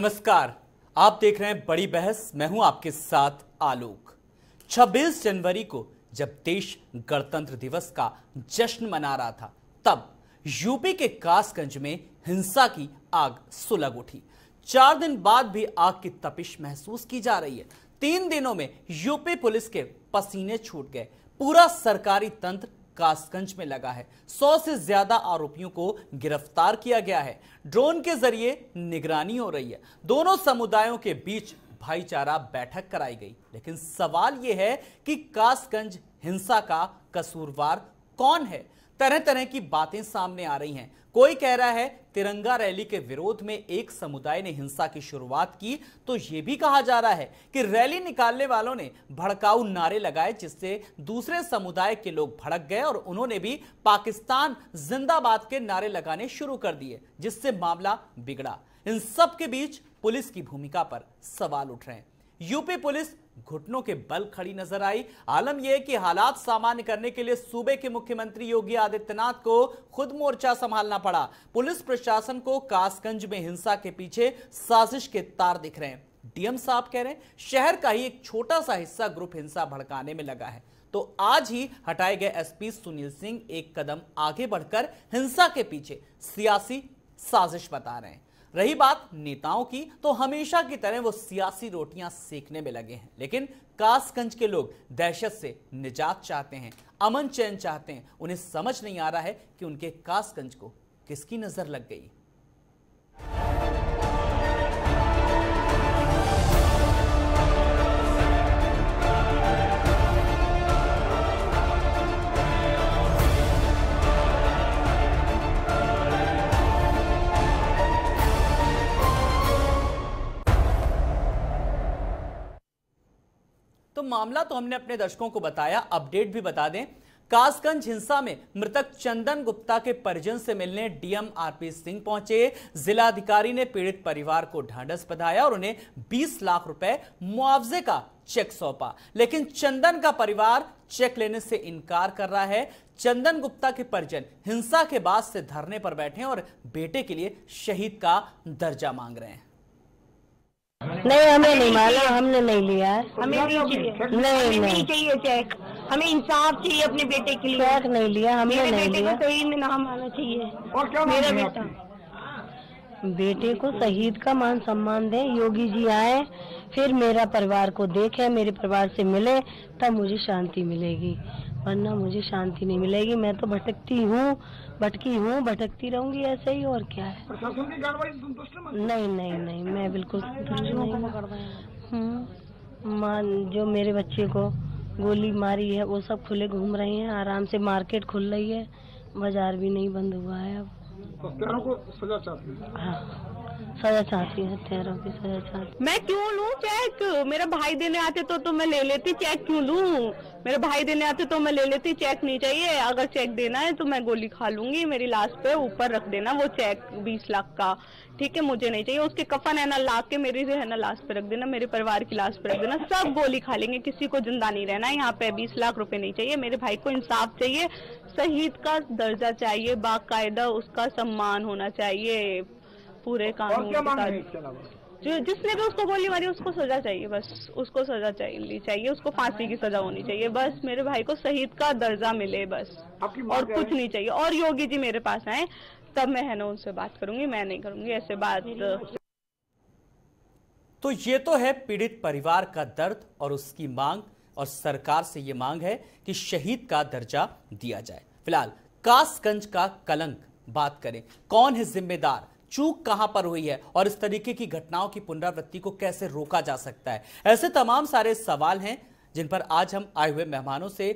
नमस्कार आप देख रहे हैं बड़ी बहस मैं हूं आपके साथ आलोक 26 जनवरी को जब देश गणतंत्र दिवस का जश्न मना रहा था तब यूपी के कासगंज में हिंसा की आग सुलग उठी चार दिन बाद भी आग की तपिश महसूस की जा रही है तीन दिनों में यूपी पुलिस के पसीने छूट गए पूरा सरकारी तंत्र कासगंज में लगा है सौ से ज्यादा आरोपियों को गिरफ्तार किया गया है ड्रोन के जरिए निगरानी हो रही है दोनों समुदायों के बीच भाईचारा बैठक कराई गई लेकिन सवाल यह है कि कासगंज हिंसा का कसूरवार कौन है तरह तरह की बातें सामने आ रही हैं कोई कह रहा है तिरंगा रैली के विरोध में एक समुदाय ने हिंसा की शुरुआत की तो यह भी कहा जा रहा है कि रैली निकालने वालों ने भड़काऊ नारे लगाए जिससे दूसरे समुदाय के लोग भड़क गए और उन्होंने भी पाकिस्तान जिंदाबाद के नारे लगाने शुरू कर दिए जिससे मामला बिगड़ा इन सबके बीच पुलिस की भूमिका पर सवाल उठ रहे हैं यूपी पुलिस घुटनों के बल खड़ी नजर आई आलम यह कि हालात सामान्य करने के लिए सूबे के मुख्यमंत्री योगी आदित्यनाथ को खुद मोर्चा संभालना पड़ा पुलिस प्रशासन को कासगंज में हिंसा के पीछे साजिश के तार दिख रहे हैं डीएम साहब कह रहे हैं शहर का ही एक छोटा सा हिस्सा ग्रुप हिंसा भड़काने में लगा है तो आज ही हटाए गए एसपी सुनील सिंह एक कदम आगे बढ़कर हिंसा के पीछे सियासी साजिश बता रहे हैं रही बात नेताओं की तो हमेशा की तरह वो सियासी रोटियां सेकने में लगे हैं लेकिन कासगंज के लोग दहशत से निजात चाहते हैं अमन चैन चाहते हैं उन्हें समझ नहीं आ रहा है कि उनके कासगंज को किसकी नजर लग गई तो मामला तो हमने अपने दर्शकों को बताया अपडेट भी बता दें कासगंज हिंसा में मृतक चंदन गुप्ता के परिजन से मिलने डीएम आरपी सिंह पहुंचे जिलाधिकारी ने पीड़ित परिवार को ढांढस बधाया और उन्हें 20 लाख रुपए मुआवजे का चेक सौंपा लेकिन चंदन का परिवार चेक लेने से इनकार कर रहा है चंदन गुप्ता के परिजन हिंसा के बाद से धरने पर बैठे और बेटे के लिए शहीद का दर्जा मांग रहे हैं नहीं हमें नहीं माना हमने नहीं लिया हमें नहीं नहीं चाहिए चेक हमें इंसाफ चाहिए अपने बेटे के लिए चेक नहीं लिया हमने नहीं लिया सही में नाम आना चाहिए और क्या मेरा बेटा बेटे को शहीद का मान सम्मान दें योगी जी आए फिर मेरा परिवार को देखे मेरे परिवार से मिले तब मुझे शांति मिलेगी वरना मुझे शांति नहीं मिलेगी मैं तो भटकती हूँ भटकी हूँ भटकती रहूंगी ऐसे ही और क्या है नहीं नहीं नहीं मैं बिल्कुल हम्म, मान जो मेरे बच्चे को गोली मारी है वो सब खुले घूम रहे हैं आराम से मार्केट खुल रही है बाजार भी नहीं बंद हुआ है अब तो को सजा चाहती हाँ सजा चाहती है हत्यारों की सजा चाहती मैं क्यों लूँ चेक मेरा भाई देने आते तो तो मैं ले लेती चेक क्यों लूँ मेरे भाई देने आते तो मैं ले लेती चेक नहीं चाहिए अगर चेक देना है तो मैं गोली खा लूंगी मेरी लाश पे ऊपर रख देना वो चेक बीस लाख का ठीक है मुझे नहीं चाहिए उसके कफन है ना लाख के मेरी जो है ना लाश पे रख देना मेरे परिवार की लाश पे रख देना सब गोली खा लेंगे किसी को जिंदा नहीं रहना यहाँ पे बीस लाख रुपए नहीं चाहिए मेरे भाई को इंसाफ चाहिए शहीद का दर्जा चाहिए बाकायदा उसका सम्मान होना चाहिए पूरे कानून के जो जिसने भी उसको गोली मारी उसको सजा चाहिए बस उसको सजा चाहिए चाहिए उसको फांसी की सजा होनी चाहिए बस मेरे भाई को शहीद का दर्जा मिले बस और कुछ नहीं चाहिए और योगी जी मेरे पास आए तब मैं है ना उनसे बात करूंगी मैं नहीं करूंगी ऐसे बात तो ये तो है पीड़ित परिवार का दर्द और उसकी मांग और सरकार से ये मांग है कि शहीद का दर्जा दिया जाए फिलहाल कासगंज का कलंक बात करें कौन है जिम्मेदार चूक कहां पर हुई है और इस तरीके की घटनाओं की पुनरावृत्ति को कैसे रोका जा सकता है ऐसे तमाम सारे सवाल हैं जिन पर आज हम आए हुए मेहमानों से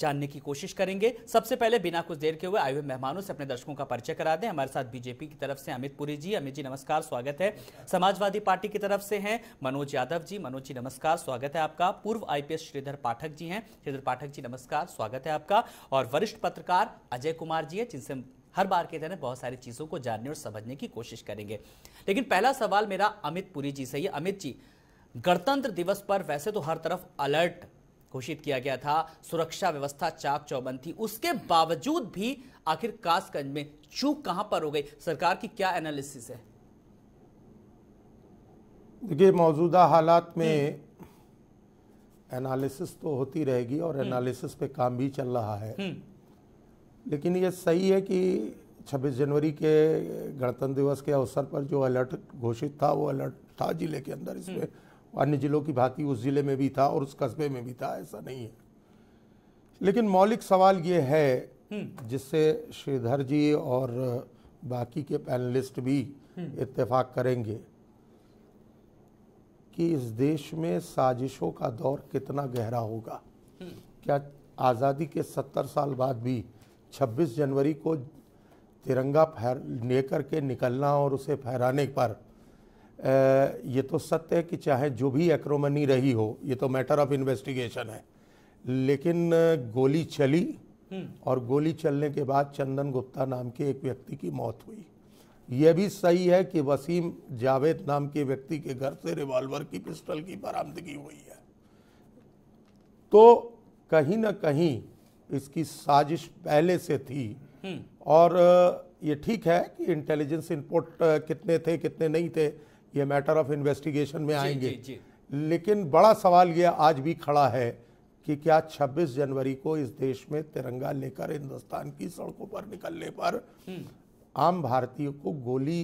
जानने की कोशिश करेंगे सबसे पहले बिना कुछ देर के हुए आए हुए मेहमानों से अपने दर्शकों का परिचय करा दें हमारे साथ बीजेपी की तरफ से अमित पुरी जी अमित जी नमस्कार स्वागत है समाजवादी पार्टी की तरफ से हैं मनोज यादव जी मनोज जी नमस्कार स्वागत है आपका पूर्व आईपीएस श्रीधर पाठक जी हैं श्रीधर पाठक जी नमस्कार स्वागत है आपका और वरिष्ठ पत्रकार अजय कुमार जी है जिनसे हर बार की तरह बहुत सारी चीज़ों को जानने और समझने की कोशिश करेंगे लेकिन पहला सवाल मेरा अमित पुरी जी से ही अमित जी गणतंत्र दिवस पर वैसे तो हर तरफ अलर्ट घोषित किया गया था सुरक्षा व्यवस्था चाक चौबंद थी उसके बावजूद भी आखिर कासगंज में चूक कहां पर हो गई सरकार की क्या एनालिसिस है देखिए मौजूदा हालात में एनालिसिस हम्म। तो होती रहेगी और एनालिसिस हम्म। पे काम भी चल रहा है हम्म। लेकिन ये सही है कि 26 जनवरी के गणतंत्र दिवस के अवसर पर जो अलर्ट घोषित था वो अलर्ट था जिले के अंदर इसमें हम्म। अन्य जिलों की भांति उस जिले में भी था और उस कस्बे में भी था ऐसा नहीं है लेकिन मौलिक सवाल ये है हम्म। जिससे श्रीधर जी और बाकी के पैनलिस्ट भी हम्म। इत्तेफाक करेंगे कि इस देश में साजिशों का दौर कितना गहरा होगा क्या आज़ादी के सत्तर साल बाद भी 26 जनवरी को तिरंगा फहर लेकर के निकलना और उसे फहराने पर ये तो सत्य है कि चाहे जो भी एक्रोमनी रही हो ये तो मैटर ऑफ इन्वेस्टिगेशन है लेकिन गोली चली हम्म। और गोली चलने के बाद चंदन गुप्ता नाम के एक व्यक्ति की मौत हुई यह भी सही है कि वसीम जावेद नाम के व्यक्ति के घर से रिवॉल्वर की पिस्टल की बरामदगी हुई है तो कहीं ना कहीं इसकी साजिश पहले से थी हम्म। और ये ठीक है कि इंटेलिजेंस इनपुट कितने थे कितने नहीं थे ये मैटर ऑफ इन्वेस्टिगेशन में आएंगे जी, जी, लेकिन बड़ा सवाल ये आज भी खड़ा है कि क्या 26 जनवरी को इस देश में तिरंगा लेकर हिंदुस्तान की सड़कों पर निकलने पर हम्म। आम भारतीयों को गोली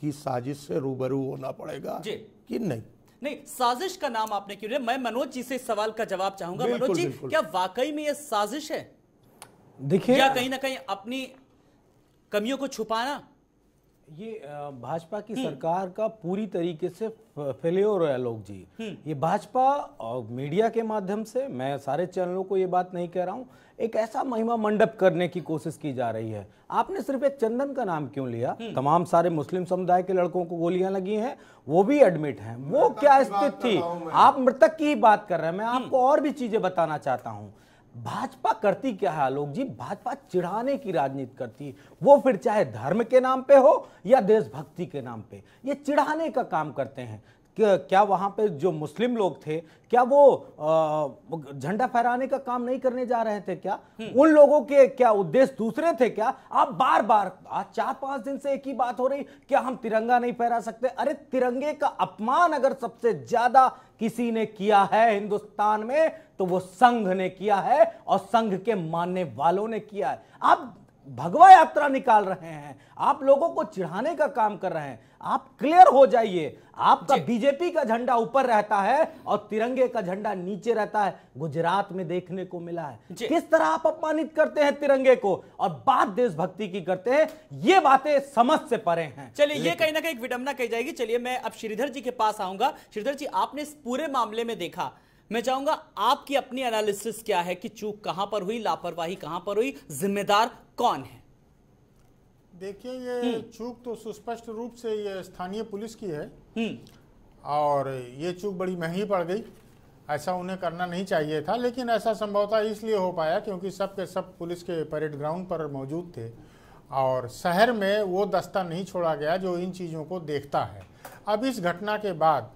की साजिश से रूबरू होना पड़ेगा कि नहीं नहीं साजिश का नाम आपने क्यों लिया मैं मनोज जी से इस सवाल का जवाब चाहूंगा मनोज जी क्या वाकई में यह साजिश है देखिए या कहीं ना कहीं अपनी कमियों को छुपाना ये भाजपा की हम्म। सरकार का पूरी तरीके से फेलियोर है लोग जी हम्म। ये भाजपा और मीडिया के माध्यम से मैं सारे चैनलों को ये बात नहीं कह रहा हूँ एक ऐसा महिमा मंडप करने की कोशिश की जा रही है आपने सिर्फ एक चंदन का नाम क्यों लिया हम्म। तमाम सारे मुस्लिम समुदाय के लड़कों को गोलियां लगी हैं वो भी एडमिट हैं वो क्या स्थिति थी आप मृतक की बात कर रहे हैं मैं आपको और भी चीजें बताना चाहता हूँ भाजपा करती क्या है आलोक जी भाजपा चिढ़ाने की राजनीति करती है वो फिर चाहे धर्म के नाम पे हो या देशभक्ति के नाम पे ये चिढ़ाने का काम करते हैं क्या वहाँ पे जो मुस्लिम लोग थे क्या वो झंडा फहराने का काम नहीं करने जा रहे थे क्या हम्म। उन लोगों के क्या उद्देश्य दूसरे थे क्या आप बार बार आज चार पांच दिन से एक ही बात हो रही क्या हम तिरंगा नहीं फहरा सकते अरे तिरंगे का अपमान अगर सबसे ज्यादा किसी ने किया है हिंदुस्तान में तो वो संघ ने किया है और संघ के मानने वालों ने किया है आप भगवा यात्रा निकाल रहे हैं आप लोगों को चिढ़ाने का काम कर रहे हैं आप क्लियर हो जाइए आपका बीजेपी का झंडा ऊपर रहता है और तिरंगे का झंडा नीचे रहता है गुजरात में देखने को मिला है किस तरह आप अपमानित करते हैं तिरंगे को और बात देशभक्ति की करते हैं ये बातें समझ से परे हैं चलिए ये कहीं ना कहीं विडंबना कही जाएगी चलिए मैं अब श्रीधर जी के पास आऊंगा श्रीधर जी आपने इस पूरे मामले में देखा मैं चाहूंगा आपकी अपनी एनालिसिस क्या है कि चूक कहां पर हुई लापरवाही कहां पर हुई जिम्मेदार कौन है देखिए ये हम्म। चूक तो सुस्पष्ट रूप से ये स्थानीय पुलिस की है हम्म। और ये चूक बड़ी महंगी पड़ गई ऐसा उन्हें करना नहीं चाहिए था लेकिन ऐसा संभवतः इसलिए हो पाया क्योंकि सब के सब पुलिस के परेड ग्राउंड पर मौजूद थे और शहर में वो दस्ता नहीं छोड़ा गया जो इन चीज़ों को देखता है अब इस घटना के बाद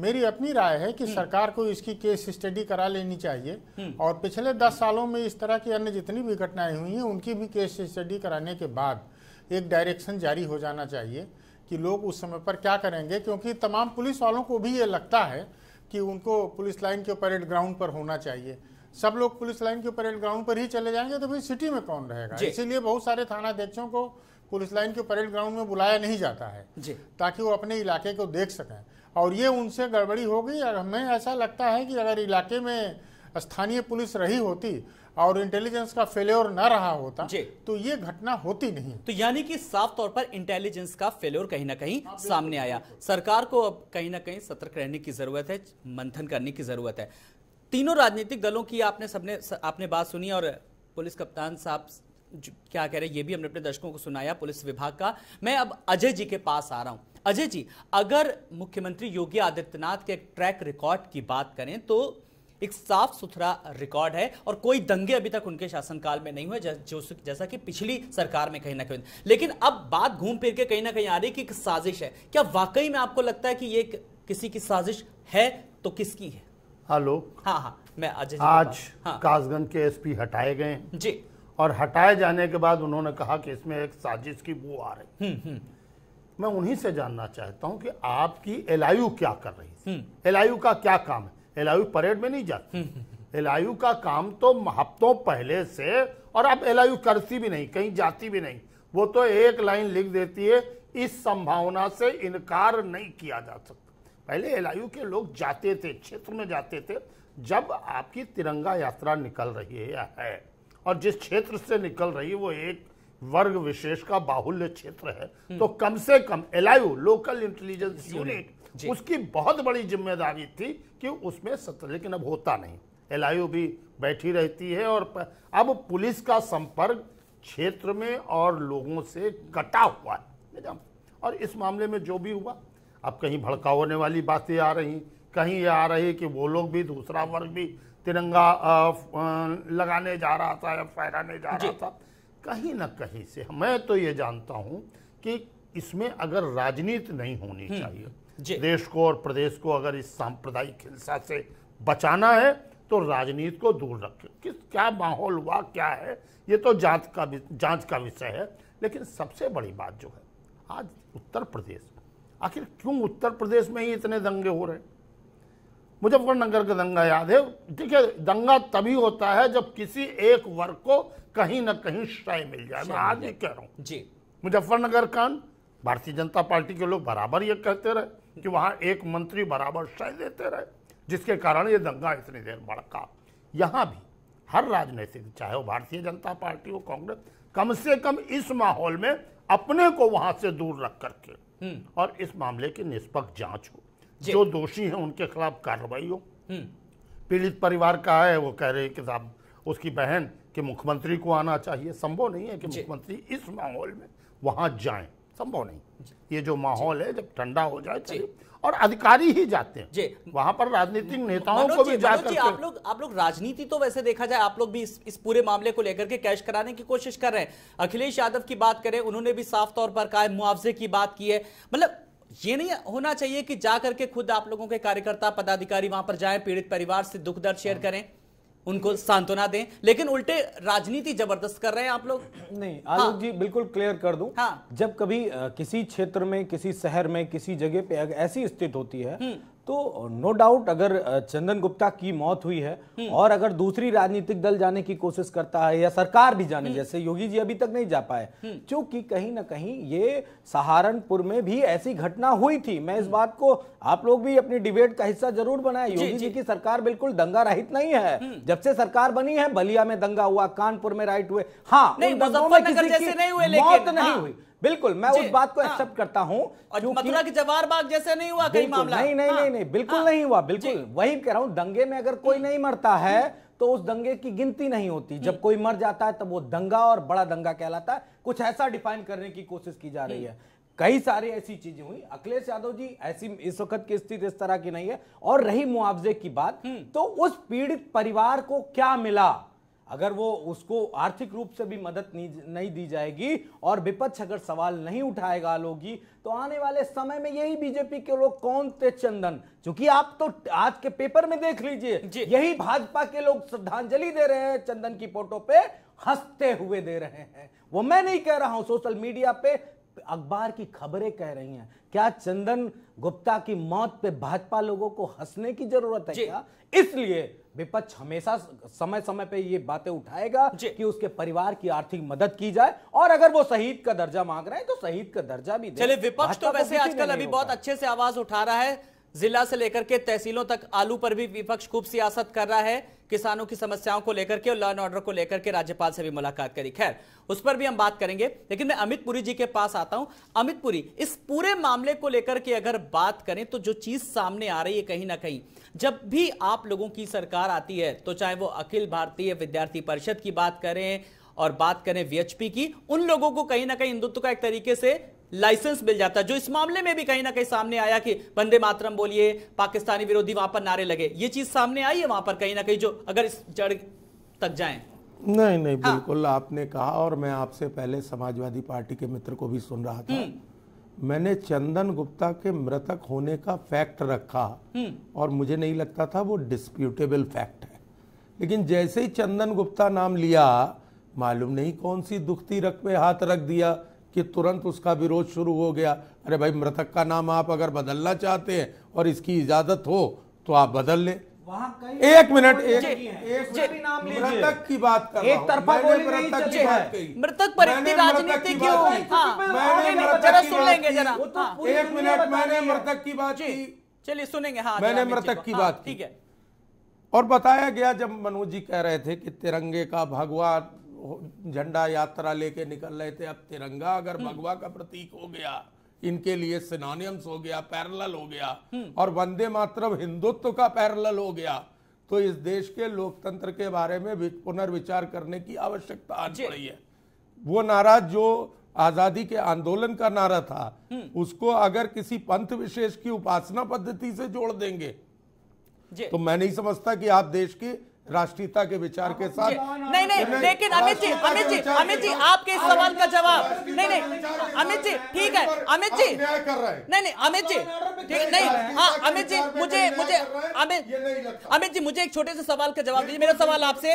मेरी अपनी राय है कि हम्म। सरकार को इसकी केस स्टडी करा लेनी चाहिए हम्म। और पिछले दस सालों में इस तरह की अन्य जितनी भी घटनाएं हुई हैं उनकी भी केस स्टडी कराने के बाद एक डायरेक्शन जारी हो जाना चाहिए कि लोग उस समय पर क्या करेंगे क्योंकि तमाम पुलिस वालों को भी ये लगता है कि उनको पुलिस लाइन के परेड ग्राउंड पर होना चाहिए सब लोग पुलिस लाइन के परेड ग्राउंड पर ही चले जाएंगे तो फिर सिटी में कौन रहेगा इसीलिए बहुत सारे थाना अध्यक्षों को पुलिस लाइन के परेड ग्राउंड में बुलाया नहीं जाता है ताकि वो अपने इलाके को देख सकें और ये उनसे गड़बड़ी हो गई और हमें ऐसा लगता है कि अगर इलाके में स्थानीय पुलिस रही होती और इंटेलिजेंस का फेल्योर ना रहा होता तो ये घटना होती नहीं तो यानी कि साफ तौर पर इंटेलिजेंस का फेल्योर कहीं ना कहीं हाँ, सामने आया सरकार को अब कहीं ना कहीं सतर्क रहने की जरूरत है मंथन करने की जरूरत है तीनों राजनीतिक दलों की आपने सबने आपने बात सुनी और पुलिस कप्तान साहब क्या कह रहे हैं ये भी हमने अपने दर्शकों को सुनाया पुलिस विभाग का मैं अब अजय जी के पास आ रहा हूं अजय जी अगर मुख्यमंत्री योगी आदित्यनाथ के ट्रैक रिकॉर्ड की बात करें तो एक साफ सुथरा रिकॉर्ड है और कोई दंगे अभी तक उनके शासनकाल में नहीं हुए जैसा कि पिछली सरकार में कहीं ना कहीं लेकिन अब बात घूम फिर के कहीं ना कहीं आ रही कि एक साजिश है क्या वाकई में आपको लगता है कि ये किसी की साजिश है तो किसकी है हेलो हाँ हाँ मैं अजय आज, आज हाँ। कासगंज के एसपी हटाए गए जी और हटाए जाने के बाद उन्होंने कहा कि इसमें एक साजिश की बू आ रही हम्म, हम्म। मैं उन्हीं से जानना चाहता हूं कि आपकी एल क्या कर रही है हम्म। एल का क्या काम है एल परेड में नहीं जाती एल का काम तो हफ्तों पहले से और अब एल करती भी नहीं कहीं जाती भी नहीं वो तो एक लाइन लिख देती है इस संभावना से इनकार नहीं किया जा सकता पहले एल के लोग जाते थे क्षेत्र में जाते थे जब आपकी तिरंगा यात्रा निकल रही है या है और जिस क्षेत्र से निकल रही वो एक वर्ग विशेष का बाहुल्य क्षेत्र है हम्म। तो कम से कम एल लोकल इंटेलिजेंस यूनिट उसकी बहुत बड़ी जिम्मेदारी थी कि उसमें सत्र लेकिन अब होता नहीं एल भी बैठी रहती है और अब पुलिस का संपर्क क्षेत्र में और लोगों से कटा हुआ है और इस मामले में जो भी हुआ अब कहीं भड़का होने वाली बातें आ रही कहीं ये आ रही कि वो लोग भी दूसरा वर्ग भी तिरंगा लगाने जा रहा था या फहराने जा रहा था कहीं ना कहीं से मैं तो ये जानता हूँ कि इसमें अगर राजनीति नहीं होनी हम्म, चाहिए देश को और प्रदेश को अगर इस सांप्रदायिक हिंसा से बचाना है तो राजनीति को दूर रखें किस क्या माहौल हुआ क्या है ये तो जांच का जांच का विषय है लेकिन सबसे बड़ी बात जो है आज उत्तर प्रदेश आखिर क्यों उत्तर प्रदेश में ही इतने दंगे हो रहे हैं मुजफ्फरनगर का दंगा याद है ठीक है दंगा तभी होता है जब किसी एक वर्ग को कहीं ना कहीं शय मिल जाए मैं आज ही कह रहा हूँ जी मुजफ्फरनगर कांड भारतीय जनता पार्टी के लोग बराबर ये कहते रहे कि वहाँ एक मंत्री बराबर श्रय देते रहे जिसके कारण ये दंगा इतनी देर भड़का यहाँ भी हर राजनीतिक चाहे वो भारतीय जनता पार्टी हो कांग्रेस कम से कम इस माहौल में अपने को वहाँ से दूर रख करके हम्म। और इस मामले की निष्पक्ष जांच हो जो दोषी हैं उनके खिलाफ कार्रवाई हो हम्म। पीड़ित परिवार का है वो कह रहे कि साहब उसकी बहन के मुख्यमंत्री को आना चाहिए संभव नहीं है कि मुख्यमंत्री इस माहौल में वहां जाए संभव नहीं ये जो माहौल है जब ठंडा हो जाए और अधिकारी ही जाते हैं वहां पर राजनीतिक नेताओं को भी जाकर आप लोग आप लोग राजनीति तो वैसे देखा जाए आप लोग भी इस, इस पूरे मामले को लेकर के कैश कराने की कोशिश कर रहे हैं अखिलेश यादव की बात करें उन्होंने भी साफ तौर पर कहा मुआवजे की बात की है मतलब ये नहीं होना चाहिए कि जा करके खुद आप लोगों के कार्यकर्ता पदाधिकारी वहां पर जाएं पीड़ित परिवार से दुख दर्द शेयर हाँ। करें उनको सांत्वना दें लेकिन उल्टे राजनीति जबरदस्त कर रहे हैं आप लोग नहीं आलोक हाँ। जी बिल्कुल क्लियर कर दूं हाँ। जब कभी किसी क्षेत्र में किसी शहर में किसी जगह पे ऐसी स्थिति होती है हम्म। तो नो डाउट अगर चंदन गुप्ता की मौत हुई है हम्म। और अगर दूसरी राजनीतिक दल जाने की कोशिश करता है या सरकार भी जाने हम्म। जैसे योगी जी अभी तक नहीं जा पाए हम्म। क्योंकि कहीं ना कहीं ये सहारनपुर में भी ऐसी घटना हुई थी मैं इस बात को आप लोग भी अपनी डिबेट का हिस्सा जरूर बनाए योगी जी, जी की सरकार बिल्कुल दंगा रहित नहीं है जब से सरकार बनी है बलिया में दंगा हुआ कानपुर में राइट हुए हाँ नहीं हाँ। हुई बिल्कुल मैं उस बात को एक्सेप्ट हाँ। करता हूँ मथुरा के जवाहर बाग जैसे नहीं हुआ कई मामला नहीं नहीं हाँ। नहीं नहीं बिल्कुल हाँ। नहीं हुआ बिल्कुल वही कह रहा हूँ दंगे में अगर कोई नहीं मरता है तो उस दंगे की गिनती नहीं होती जब कोई मर जाता है तब वो दंगा और बड़ा दंगा कहलाता है कुछ ऐसा डिफाइन करने की कोशिश की जा रही है कई सारी ऐसी चीजें हुई अखिलेश यादव जी ऐसी इस वक्त की स्थिति इस तरह की नहीं है और रही मुआवजे की बात हम्म। तो उस पीड़ित परिवार को क्या मिला अगर वो उसको आर्थिक रूप से भी मदद नहीं दी जाएगी और विपक्ष अगर सवाल नहीं उठाएगा लोग तो आने वाले समय में यही बीजेपी के लोग कौन थे चंदन क्योंकि आप तो आज के पेपर में देख लीजिए यही भाजपा के लोग श्रद्धांजलि दे रहे हैं चंदन की फोटो पे हंसते हुए दे रहे हैं वो मैं नहीं कह रहा हूं सोशल मीडिया पे अखबार की खबरें कह रही हैं क्या चंदन गुप्ता की मौत पे भाजपा लोगों को हंसने की जरूरत है क्या इसलिए विपक्ष हमेशा समय समय पे ये बातें उठाएगा कि उसके परिवार की आर्थिक मदद की जाए और अगर वो शहीद का दर्जा मांग रहे हैं तो शहीद का दर्जा भी चले विपक्ष तो वैसे आजकल अभी बहुत अच्छे से आवाज उठा रहा है जिला से लेकर के तहसीलों तक आलू पर भी विपक्ष खूब सियासत कर रहा है किसानों की समस्याओं को लेकर के और लॉ एंड ऑर्डर को लेकर के राज्यपाल से भी मुलाकात करी खैर उस पर भी हम बात करेंगे लेकिन मैं अमित पुरी जी के पास आता हूं अमित पुरी इस पूरे मामले को लेकर के अगर बात करें तो जो चीज सामने आ रही है कहीं ना कहीं जब भी आप लोगों की सरकार आती है तो चाहे वो अखिल भारतीय विद्यार्थी परिषद की बात करें और बात करें वीएचपी की उन लोगों को कहीं ना कहीं हिंदुत्व का एक तरीके से लाइसेंस मिल जाता जो इस मामले में भी कहीं ना कहीं सामने आया कि बंदे मातरम बोलिए पाकिस्तानी विरोधी वहां पर नारे लगे ये चीज सामने आई है वहां पर कहीं ना कहीं जो अगर इस जड़ तक जाए नहीं नहीं हाँ। बिल्कुल हाँ। आपने कहा और मैं आपसे पहले समाजवादी पार्टी के मित्र को भी सुन रहा था हम्म। मैंने चंदन गुप्ता के मृतक होने का फैक्ट रखा हम्म। और मुझे नहीं लगता था वो डिस्प्यूटेबल फैक्ट है लेकिन जैसे ही चंदन गुप्ता नाम लिया मालूम नहीं कौन सी दुखती रख पे हाथ रख दिया कि तुरंत उसका विरोध शुरू हो गया अरे भाई मृतक का नाम आप अगर बदलना चाहते हैं और इसकी इजाज़त हो तो आप बदल लें एक मिनट एक, मृतक की बात कर एक तरफा मृतक की बात मृतक पर इतनी राजनीति क्यों जरा सुन लेंगे जरा एक मिनट मैंने मृतक की बात की चलिए सुनेंगे हाँ मैंने मृतक की हाँ, बात ठीक है और बताया गया जब मनोज जी कह रहे थे कि तिरंगे का भगवान झंडा यात्रा लेके निकल रहे थे अब तिरंगा अगर हम्म। भगवा का प्रतीक हो गया इनके लिए सिनोनियम्स हो गया पैरल हो गया हम्म। और वंदे मातरम हिंदुत्व का पैरल हो गया तो इस देश के लोकतंत्र के बारे में पुनर्विचार करने की आवश्यकता आ रही है वो नारा जो आजादी के आंदोलन का नारा था हम्म। उसको अगर किसी पंथ विशेष की उपासना पद्धति से जोड़ देंगे तो मैं नहीं समझता कि आप देश की राष्ट्रीयता के विचार के साथ नहीं नहीं लेकिन अमित जी अमित जी अमित जी आपके इस सवाल का जवाब नहीं नहीं अमित जी ठीक है हाँ, अमित जी नहीं नहीं अमित जी ठीक नहीं हाँ अमित जी मुझे मुझे अमित अमित जी मुझे एक छोटे से सवाल का जवाब दीजिए मेरा सवाल आपसे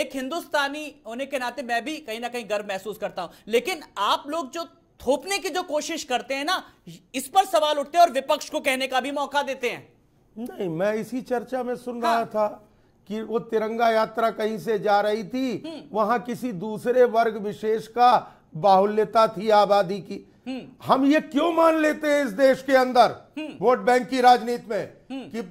एक हिंदुस्तानी होने के नाते मैं भी कहीं ना कहीं गर्व महसूस करता हूं लेकिन आप लोग जो थोपने की जो कोशिश करते हैं ना इस पर सवाल उठते हैं और विपक्ष को कहने का भी मौका देते हैं नहीं मैं इसी चर्चा में सुन रहा हाँ। था कि वो तिरंगा यात्रा कहीं से जा रही थी वहां किसी दूसरे वर्ग विशेष का बाहुल्यता थी आबादी की हम ये क्यों मान लेते हैं इस देश के अंदर वोट बैंक की राजनीति में कि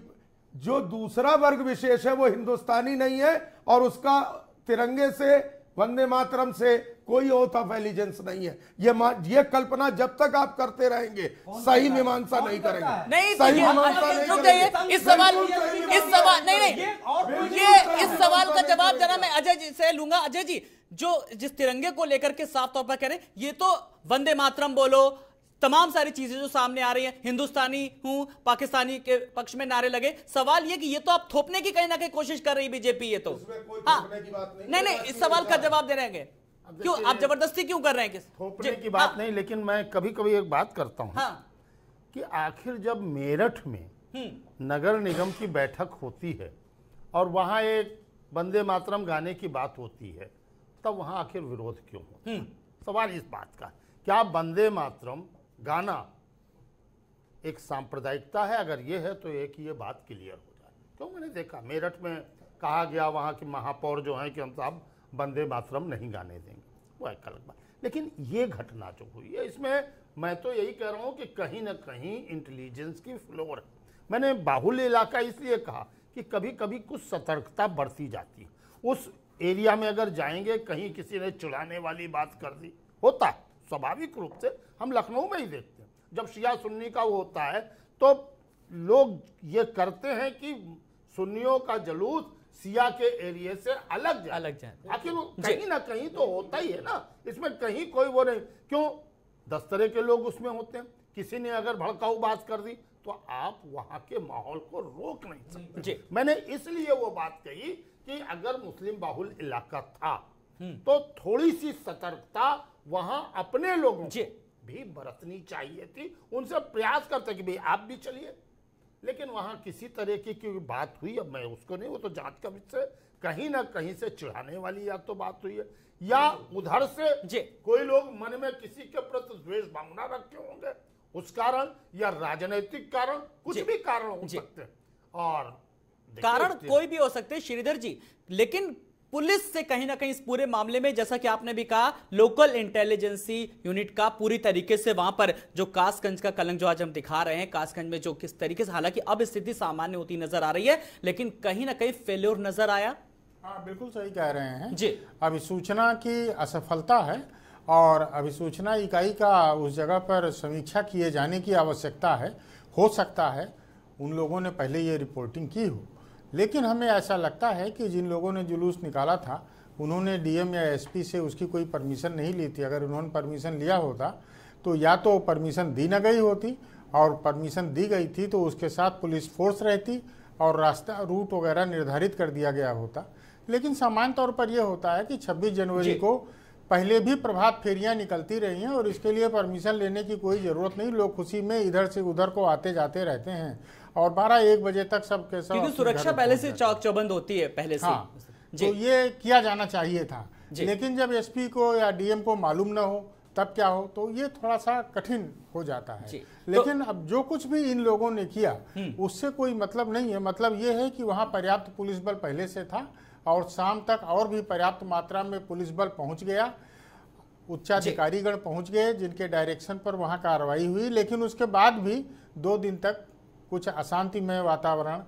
जो दूसरा वर्ग विशेष है वो हिंदुस्तानी नहीं है और उसका तिरंगे से वंदे मातरम से कोई ओथ ऑफ एलिजेंस नहीं है ये ये कल्पना जब तक आप करते रहेंगे सही मीमांसा नहीं करेंगे नहीं सही मीमांसा नहीं इस सवाल इस सवाल नहीं नहीं ये इस सवाल का जवाब जरा मैं अजय जी से लूंगा अजय जी जो जिस तिरंगे को लेकर के साफ तौर पर कह रहे ये तो वंदे मातरम बोलो तमाम सारी चीजें जो सामने आ रही हैं हिंदुस्तानी हूं पाकिस्तानी के पक्ष में नारे लगे सवाल ये कि ये तो आप थोपने की कहीं ना कहीं कोशिश कर रही बीजेपी ये तो हाँ नहीं नहीं इस सवाल का जवाब दे रहे क्यों आप जबरदस्ती क्यों कर रहे हैं थोपने की बात हाँ। नहीं लेकिन मैं कभी कभी एक बात करता हूँ हाँ। कि आखिर जब मेरठ में हम्म। नगर निगम की बैठक होती है और वहां एक बंदे मातरम गाने की बात होती है तब वहां आखिर विरोध क्यों हो हम्म। सवाल इस बात का क्या बंदे मातरम गाना एक सांप्रदायिकता है अगर ये है तो एक ये बात क्लियर हो जाए क्यों मैंने देखा मेरठ में कहा गया वहाँ के महापौर जो हैं कि हम साहब बंदे मातरम नहीं गाने देंगे वो एक अलग बात लेकिन ये घटना जो हुई है इसमें मैं तो यही कह रहा हूँ कि कहीं ना कहीं इंटेलिजेंस की फ्लोर है मैंने बाहुल्य इलाका इसलिए कहा कि कभी कभी कुछ सतर्कता बरती जाती है उस एरिया में अगर जाएंगे कहीं किसी ने चुड़ाने वाली बात कर दी होता है स्वाभाविक रूप से हम लखनऊ में ही देखते हैं जब शिया सुन्नी का वो होता है तो लोग ये करते हैं कि सुन्नियों का जलूस सिया के एरिया से अलग जाए अलग जाए आखिर कहीं ना कहीं तो होता ही है ना इसमें कहीं कोई वो नहीं क्यों दस तरह के लोग उसमें होते हैं किसी ने अगर भड़काऊ बात कर दी तो आप वहां के माहौल को रोक नहीं सकते मैंने इसलिए वो बात कही कि अगर मुस्लिम बाहुल इलाका था हम्म। तो थोड़ी सी सतर्कता वहां अपने लोगों जी भी बरतनी चाहिए थी उनसे प्रयास करते कि भाई आप भी चलिए लेकिन वहां किसी तरह की क्योंकि बात हुई अब मैं उसको नहीं वो तो जांच कमिट से कहीं ना कहीं से चिढ़ाने वाली या तो बात हुई है या उधर से कोई लोग मन में किसी के प्रति द्वेष भावना रखे होंगे उस कारण या राजनीतिक कारण कुछ भी कारण हो सकते हैं और कारण कोई भी हो सकते हैं श्रीधर जी लेकिन पुलिस से कहीं ना कहीं इस पूरे मामले में जैसा कि आपने भी कहा लोकल इंटेलिजेंसी यूनिट का पूरी तरीके से वहां पर जो कासगंज का कलंक जो आज हम दिखा रहे हैं कासगंज में जो किस तरीके से हालांकि अब स्थिति सामान्य होती नजर आ रही है लेकिन कहीं ना कहीं फेल्योर नजर आया हाँ बिल्कुल सही कह रहे हैं जी अभिसूचना की असफलता है और अभिसूचना इकाई का उस जगह पर समीक्षा किए जाने की आवश्यकता है हो सकता है उन लोगों ने पहले ये रिपोर्टिंग की हो लेकिन हमें ऐसा लगता है कि जिन लोगों ने जुलूस निकाला था उन्होंने डीएम या एसपी से उसकी कोई परमिशन नहीं ली थी अगर उन्होंने परमिशन लिया होता तो या तो परमिशन दी न गई होती और परमिशन दी गई थी तो उसके साथ पुलिस फोर्स रहती और रास्ता रूट वगैरह निर्धारित कर दिया गया होता लेकिन सामान्य तौर पर यह होता है कि 26 जनवरी को पहले भी प्रभात फेरियां निकलती रही हैं और इसके लिए परमिशन लेने की कोई ज़रूरत नहीं लोग खुशी में इधर से उधर को आते जाते रहते हैं और बारह एक बजे तक सब कैसा सब क्योंकि सुरक्षा पहले से चौक चौबंद होती है पहले से हाँ, तो ये किया जाना चाहिए था लेकिन जब एसपी को या डीएम को मालूम ना हो तब क्या हो तो ये थोड़ा सा कठिन हो जाता है तो लेकिन तो, अब जो कुछ भी इन लोगों ने किया हम्म। उससे कोई मतलब नहीं है मतलब ये है कि वहाँ पर्याप्त पुलिस बल पहले से था और शाम तक और भी पर्याप्त मात्रा में पुलिस बल पहुँच गया उच्चाधिकारीगण पहुँच गए जिनके डायरेक्शन पर वहाँ कार्रवाई हुई लेकिन उसके बाद भी दो दिन तक कुछ अशांतिमय वातावरण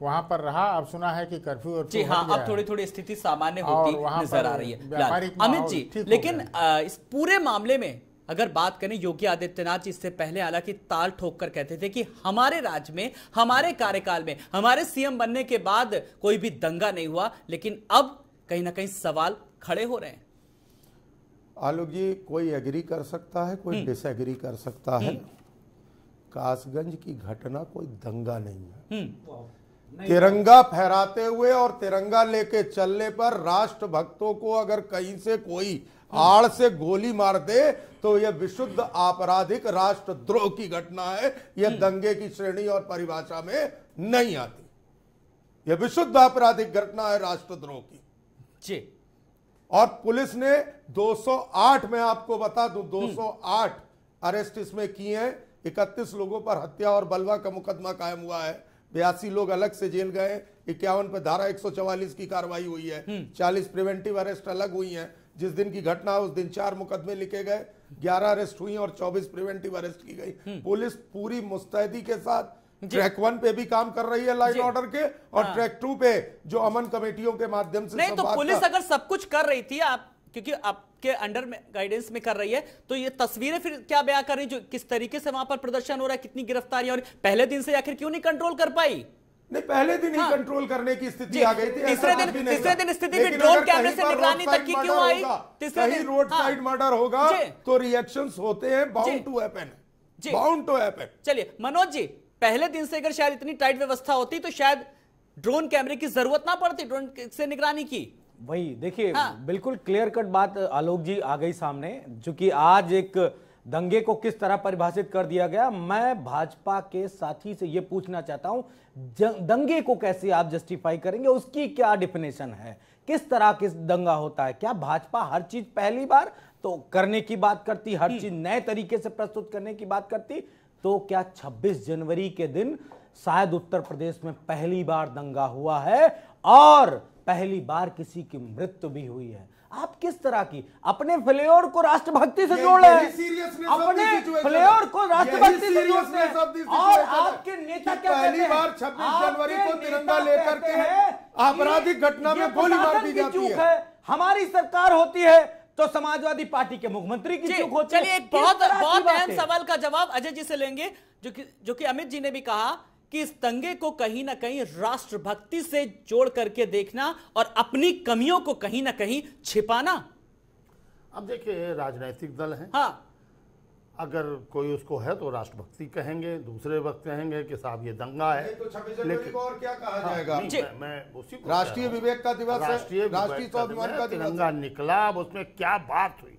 वहां पर रहा अब सुना है कि कर्फ्यू और जी तो हाँ अब थोड़ी थोड़ी स्थिति सामान्य होती नजर आ रही है अमित जी लेकिन इस पूरे मामले में अगर बात करें योगी आदित्यनाथ जी इससे पहले हालांकि ताल ठोक कर कहते थे कि हमारे राज्य में हमारे कार्यकाल में हमारे सीएम बनने के बाद कोई भी दंगा नहीं हुआ लेकिन अब कहीं ना कहीं सवाल खड़े हो रहे हैं आलोक जी कोई एग्री कर सकता है कोई डिसएग्री हम्म। कर सकता है हम्म। कासगंज की घटना कोई दंगा नहीं है हम्म। तिरंगा फहराते हुए और तिरंगा लेके चलने पर राष्ट्र भक्तों को अगर कहीं से कोई हम्म। आड़ से गोली मार दे तो यह विशुद्ध आपराधिक राष्ट्रद्रोह की घटना है यह हम्म। दंगे की श्रेणी और परिभाषा में नहीं आती यह विशुद्ध आपराधिक घटना है राष्ट्रद्रोह की जी और पुलिस ने 208 में आपको बता दू 208 अरेस्ट इसमें किए हैं इकतीस लोगों पर हत्या और बलवा का मुकदमा कायम हुआ है बयासी लोग अलग से जेल गए इक्यावन पर धारा 144 की कार्रवाई हुई है 40 हम्म। प्रिवेंटिव अरेस्ट अलग हुई हैं जिस दिन की घटना उस दिन चार मुकदमे लिखे गए 11 अरेस्ट हुई और 24 प्रिवेंटिव अरेस्ट की गई हम्म। पुलिस पूरी मुस्तैदी के साथ ट्रैक वन पे भी काम कर रही है लाइन ऑर्डर के और हाँ। ट्रैक टू पे जो अमन कमेटियों के माध्यम से नहीं तो पुलिस अगर सब कुछ कर रही थी आप क्योंकि आप के अंडर गाइडेंस में कर रही है तो ये तस्वीरें फिर क्या बया कर रही जो किस तरीके से वहां पर प्रदर्शन हो रहा है कितनी गिरफ्तारी और पहले दिन से आखिर क्यों नहीं कंट्रोल कर पाई नहीं पहले दिन हाँ। ही कंट्रोल करने की स्थिति आ गई थी तीसरे दिन तीसरे दिन स्थिति में ड्रोन कैमरे से निगरानी तक की क्यों आई तीसरे दिन रोड साइड मर्डर होगा तो रिएक्शंस होते हैं bound to happen bound to happen चलिए मनोज जी पहले दिन से अगर शायद इतनी टाइट व्यवस्था होती तो शायद ड्रोन कैमरे की जरूरत ना पड़ती ड्रोन से निगरानी की वही देखिए हाँ। बिल्कुल क्लियर कट बात आलोक जी आ गई सामने चूंकि आज एक दंगे को किस तरह परिभाषित कर दिया गया मैं भाजपा के साथी से यह पूछना चाहता हूं दंगे को कैसे आप जस्टिफाई करेंगे उसकी क्या डिफिनेशन है किस तरह किस दंगा होता है क्या भाजपा हर चीज पहली बार तो करने की बात करती हर चीज नए तरीके से प्रस्तुत करने की बात करती तो क्या 26 जनवरी के दिन शायद उत्तर प्रदेश में पहली बार दंगा हुआ है और पहली बार किसी की मृत्यु भी हुई है आप किस तरह की अपने फ्लेवर को राष्ट्रभक्ति से जोड़ रहे हैं अपने फ्लेवर को राष्ट्रभक्ति से जोड़ रहे हैं और आपके नेता क्या पहली बार 26 जनवरी को तिरंगा लेकर के आपराधिक घटना में तो गोली मार दी जाती है हमारी सरकार होती है तो समाजवादी पार्टी के मुख्यमंत्री की चूक होती है चलिए एक बहुत बहुत अहम सवाल का जवाब अजय जी से लेंगे जो कि जो कि अमित जी ने भी कहा कि इस दंगे को कहीं ना कहीं राष्ट्रभक्ति से जोड़ करके देखना और अपनी कमियों को कहीं ना कहीं छिपाना अब देखिए राजनीतिक दल है हाँ अगर कोई उसको है तो राष्ट्रभक्ति कहेंगे दूसरे वक्त कहेंगे कि साहब ये दंगा है तो लेकिन और क्या कहा हाँ, जाएगा मैं, मैं उसी राष्ट्रीय विवेक का दिवस राष्ट्रीय राष्ट्रीय स्वाभिमान का तिरंगा निकला अब उसमें क्या बात हुई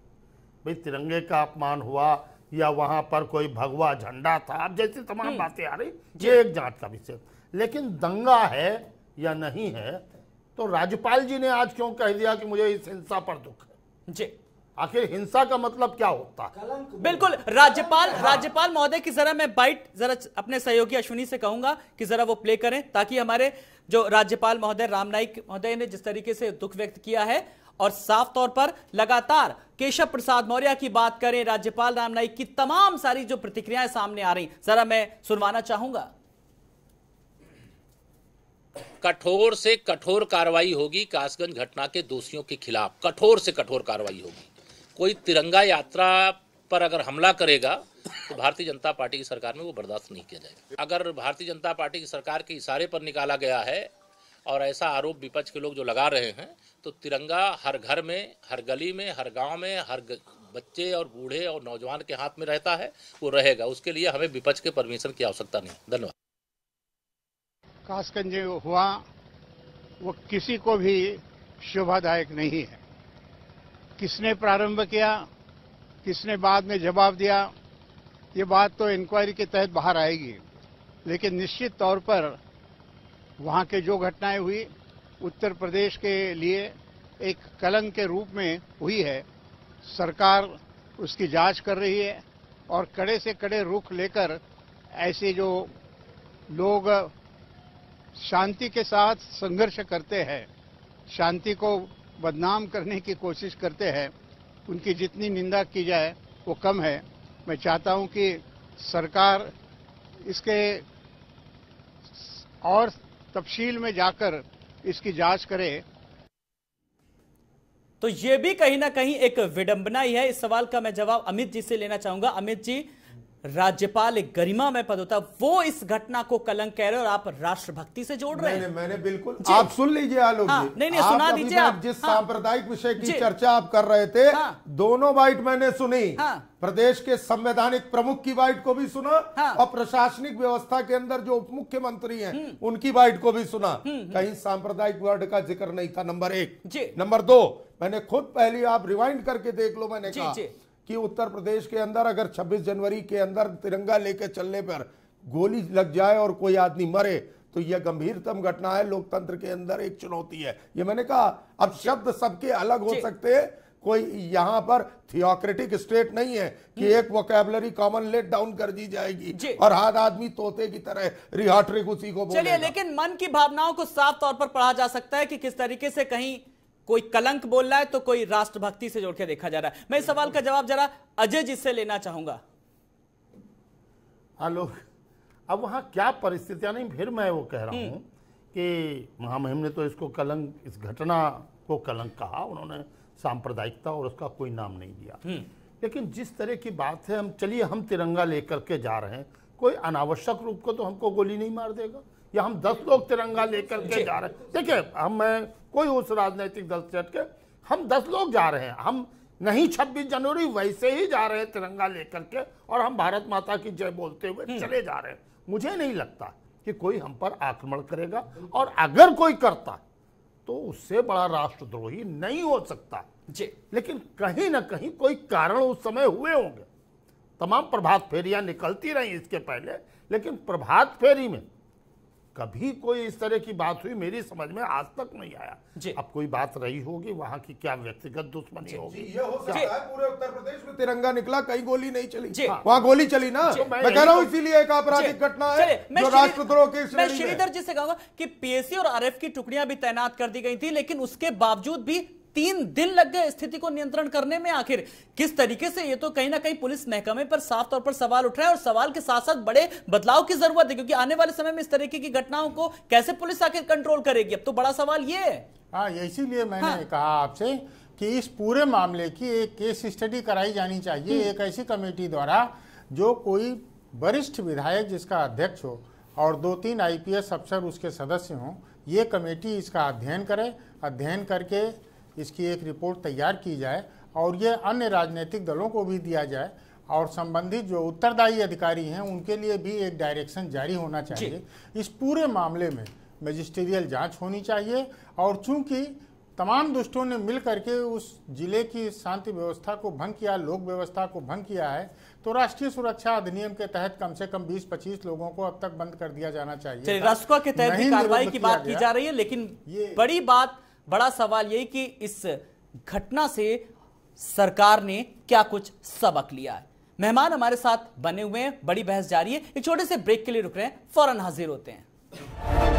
भाई तिरंगे का अपमान हुआ या वहां पर कोई भगवा झंडा था जैसी तमाम हम्म। बातें आ रही ये एक जांच का विषय लेकिन दंगा है या नहीं है तो राज्यपाल जी ने आज क्यों कह दिया कि मुझे इस हिंसा पर दुख है जी आखिर हिंसा का मतलब क्या होता है बिल्कुल राज्यपाल राज्यपाल महोदय की जरा मैं बाइट जरा अपने सहयोगी अश्विनी से कहूंगा कि जरा वो प्ले करें ताकि हमारे जो राज्यपाल महोदय राम नाईक महोदय ने जिस तरीके से दुख व्यक्त किया है और साफ तौर पर लगातार केशव प्रसाद मौर्य की बात करें राज्यपाल राम नाईक की तमाम सारी जो प्रतिक्रियाएं सामने आ रही जरा मैं सुनवाना चाहूंगा कठोर से कठोर कार्रवाई होगी कासगंज घटना के दोषियों के खिलाफ कठोर से कठोर कार्रवाई होगी कोई तिरंगा यात्रा पर अगर हमला करेगा तो भारतीय जनता पार्टी की सरकार में वो बर्दाश्त नहीं किया जाएगा अगर भारतीय जनता पार्टी की सरकार के इशारे पर निकाला गया है और ऐसा आरोप विपक्ष के लोग जो लगा रहे हैं तो तिरंगा हर घर में हर गली में हर गांव में हर ग... बच्चे और बूढ़े और नौजवान के हाथ में रहता है वो रहेगा उसके लिए हमें विपक्ष के परमिशन की आवश्यकता नहीं धन्यवाद कासगंज हुआ वो किसी को भी शोभादायक नहीं है किसने प्रारंभ किया किसने बाद में जवाब दिया ये बात तो इंक्वायरी के तहत बाहर आएगी लेकिन निश्चित तौर पर वहाँ के जो घटनाएं हुई उत्तर प्रदेश के लिए एक कलंक के रूप में हुई है सरकार उसकी जांच कर रही है और कड़े से कड़े रुख लेकर ऐसे जो लोग शांति के साथ संघर्ष करते हैं शांति को बदनाम करने की कोशिश करते हैं उनकी जितनी निंदा की जाए वो कम है मैं चाहता हूं कि सरकार इसके और तफसील में जाकर इसकी जांच करे तो ये भी कहीं ना कहीं एक विडंबना ही है इस सवाल का मैं जवाब अमित जी से लेना चाहूंगा अमित जी राज्यपाल एक गरिमा में पद होता वो इस घटना को कलंक कह रहे और आप राष्ट्रभक्ति से जोड़ रहे हैं मैंने बिल्कुल आप सुन लीजिए आलोक हाँ, नहीं नहीं सुना दीजिए आप जिस हाँ, सांप्रदायिक विषय की चर्चा आप कर रहे थे हाँ, दोनों बाइट मैंने सुनी हाँ, प्रदेश के संवैधानिक प्रमुख की बाइट को भी सुना हाँ, और प्रशासनिक व्यवस्था के अंदर जो उप मुख्यमंत्री है हम्म। उनकी बाइट को भी सुना हम्म, हम्म। कहीं सांप्रदायिक वर्ड का जिक्र नहीं था नंबर एक नंबर दो मैंने खुद पहली आप रिवाइंड करके देख लो मैंने कहा कि उत्तर प्रदेश के अंदर अगर 26 जनवरी के अंदर तिरंगा लेकर चलने पर गोली लग जाए और कोई आदमी मरे तो यह गंभीरतम घटना है लोकतंत्र के अंदर एक चुनौती है ये मैंने कहा अब शब्द सबके अलग हो सकते हैं कोई यहां पर थियोक्रेटिक स्टेट नहीं है कि हम्म। एक वोकेबलरी कॉमन लेट डाउन कर दी जाएगी और हाथ आदमी तोते की तरह रिहाट्रिक उसी को चलिए लेकिन मन की भावनाओं को साफ तौर पर पढ़ा जा सकता है कि किस तरीके से कहीं कोई कलंक बोल रहा है तो कोई राष्ट्रभक्ति से जोड़ के देखा जा रहा है मैं इस सवाल का जवाब जरा अजय जी से लेना चाहूंगा हेलो हाँ, अब वहां क्या परिस्थितियां नहीं फिर मैं वो कह रहा हूं हम्म। कि महामहिम ने तो इसको कलंक इस घटना को कलंक कहा उन्होंने सांप्रदायिकता और उसका कोई नाम नहीं दिया हम्म। लेकिन जिस तरह की बात है हम चलिए हम तिरंगा लेकर के जा रहे हैं कोई अनावश्यक रूप को तो हमको गोली नहीं मार देगा या हम दस लोग तिरंगा लेकर के जा रहे हैं देखिए हम मैं कोई उस राजनीतिक दल से हटके हम दस लोग जा रहे हैं हम नहीं 26 जनवरी वैसे ही जा रहे हैं तिरंगा लेकर के और हम भारत माता की जय बोलते हुए हम्म। चले जा रहे हैं मुझे नहीं लगता कि कोई हम पर आक्रमण करेगा और अगर कोई करता तो उससे बड़ा राष्ट्रद्रोही नहीं हो सकता जी लेकिन कहीं ना कहीं कोई कारण उस समय हुए होंगे तमाम प्रभात फेरियां निकलती रहीं इसके पहले लेकिन प्रभात फेरी में कभी कोई इस तरह की बात हुई मेरी समझ में आज तक नहीं आया अब कोई बात रही होगी वहाँ की क्या व्यक्तिगत दुश्मनी होगी ये हो सकता है पूरे उत्तर प्रदेश में तिरंगा निकला कई गोली नहीं चली हाँ। वहाँ गोली चली ना मैं कह रहा हूँ इसीलिए एक आपराधिक घटना है जो राष्ट्रद्रोह के मैं श्रीधर जी से कहूंगा की पीएससी और आर की टुकड़ियां भी तैनात कर दी गई थी लेकिन उसके बावजूद भी तीन दिन लग गए स्थिति को नियंत्रण करने में आखिर किस तरीके से ये तो कहीं ना कहीं पुलिस महकमे पर साफ तौर पर सवाल उठ रहा है और सवाल के साथ साथ बड़े बदलाव की जरूरत है क्योंकि आने वाले समय में इस तरीके की घटनाओं को कैसे पुलिस आखिर कंट्रोल करेगी अब तो बड़ा सवाल ये है हाँ इसीलिए मैंने हाँ। कहा आपसे कि इस पूरे मामले की एक केस स्टडी कराई जानी चाहिए हम्म। एक ऐसी कमेटी द्वारा जो कोई वरिष्ठ विधायक जिसका अध्यक्ष हो और दो तीन आईपीएस अफसर उसके सदस्य हों ये कमेटी इसका अध्ययन करे अध्ययन करके इसकी एक रिपोर्ट तैयार की जाए और ये अन्य राजनीतिक दलों को भी दिया जाए और संबंधित जो उत्तरदायी अधिकारी हैं उनके लिए भी एक डायरेक्शन जारी होना चाहिए इस पूरे मामले में मजिस्ट्रियल जांच होनी चाहिए और चूंकि तमाम दुष्टों ने मिल करके उस जिले की शांति व्यवस्था को भंग किया लोक व्यवस्था को भंग किया है तो राष्ट्रीय सुरक्षा अधिनियम के तहत कम से कम 20-25 लोगों को अब तक बंद कर दिया जाना चाहिए के तहत कार्रवाई की बात की जा रही है लेकिन बड़ी बात बड़ा सवाल यही कि इस घटना से सरकार ने क्या कुछ सबक लिया है मेहमान हमारे साथ बने हुए हैं बड़ी बहस जारी है एक छोटे से ब्रेक के लिए रुक रहे हैं फौरन हाजिर होते हैं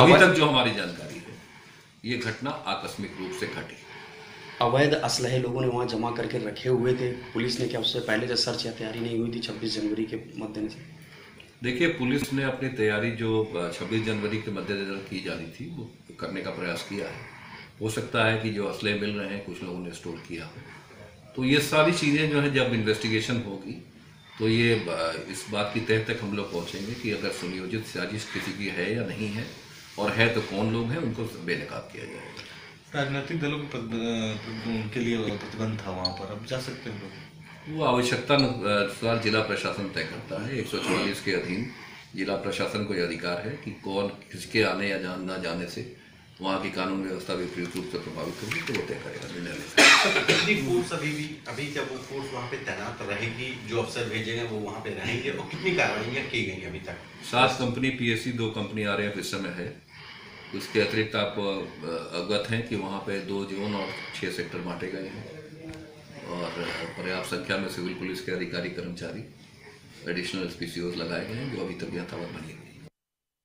अभी तक जो हमारी जानकारी है ये घटना आकस्मिक रूप से घटी अवैध असलहे लोगों ने वहाँ जमा करके रखे हुए थे पुलिस ने क्या उससे पहले जब सर्च या तैयारी नहीं हुई थी छब्बीस जनवरी के मद्देनजर देखिए पुलिस ने अपनी तैयारी जो छब्बीस जनवरी के मद्देनजर की जानी थी वो करने का प्रयास किया है हो सकता है कि जो असलहे मिल रहे हैं कुछ लोगों ने स्टोर किया तो ये सारी चीज़ें जो है जब इन्वेस्टिगेशन होगी तो ये इस बात की तहत तक हम लोग पहुँचेंगे कि अगर सुनियोजित साजिश किसी की है या नहीं है और है तो कौन लोग हैं उनको बेनकाब किया जाएगा राजनीतिक दलों के लिए प्रतिबंध था वहाँ पर अब जा सकते हैं लोग वो आवश्यकता अनुसार जिला प्रशासन तय करता है एक के अधीन जिला प्रशासन को यह अधिकार है कि कौन किसके आने या जान ना जाने से वहाँ की कानून व्यवस्था भी विपरीत रूप से प्रभावित होगी तो वो तय करेगा निर्णय लेगा फोर्स अभी भी अभी जब वो फोर्स वहाँ पे तैनात रहेगी जो अफसर भेजेंगे वो वहाँ पे रहेंगे और कितनी कार्रवाइयाँ की गई अभी तक सात कंपनी पी दो कंपनी आ रही है तो इस समय है उसके अतिरिक्त आप अवगत हैं कि वहाँ पे दो जोन और छः सेक्टर बांटे गए हैं और पर्याप्त संख्या में सिविल पुलिस के अधिकारी कर्मचारी एडिशनल एस लगाए गए हैं जो अभी तक यथावत बने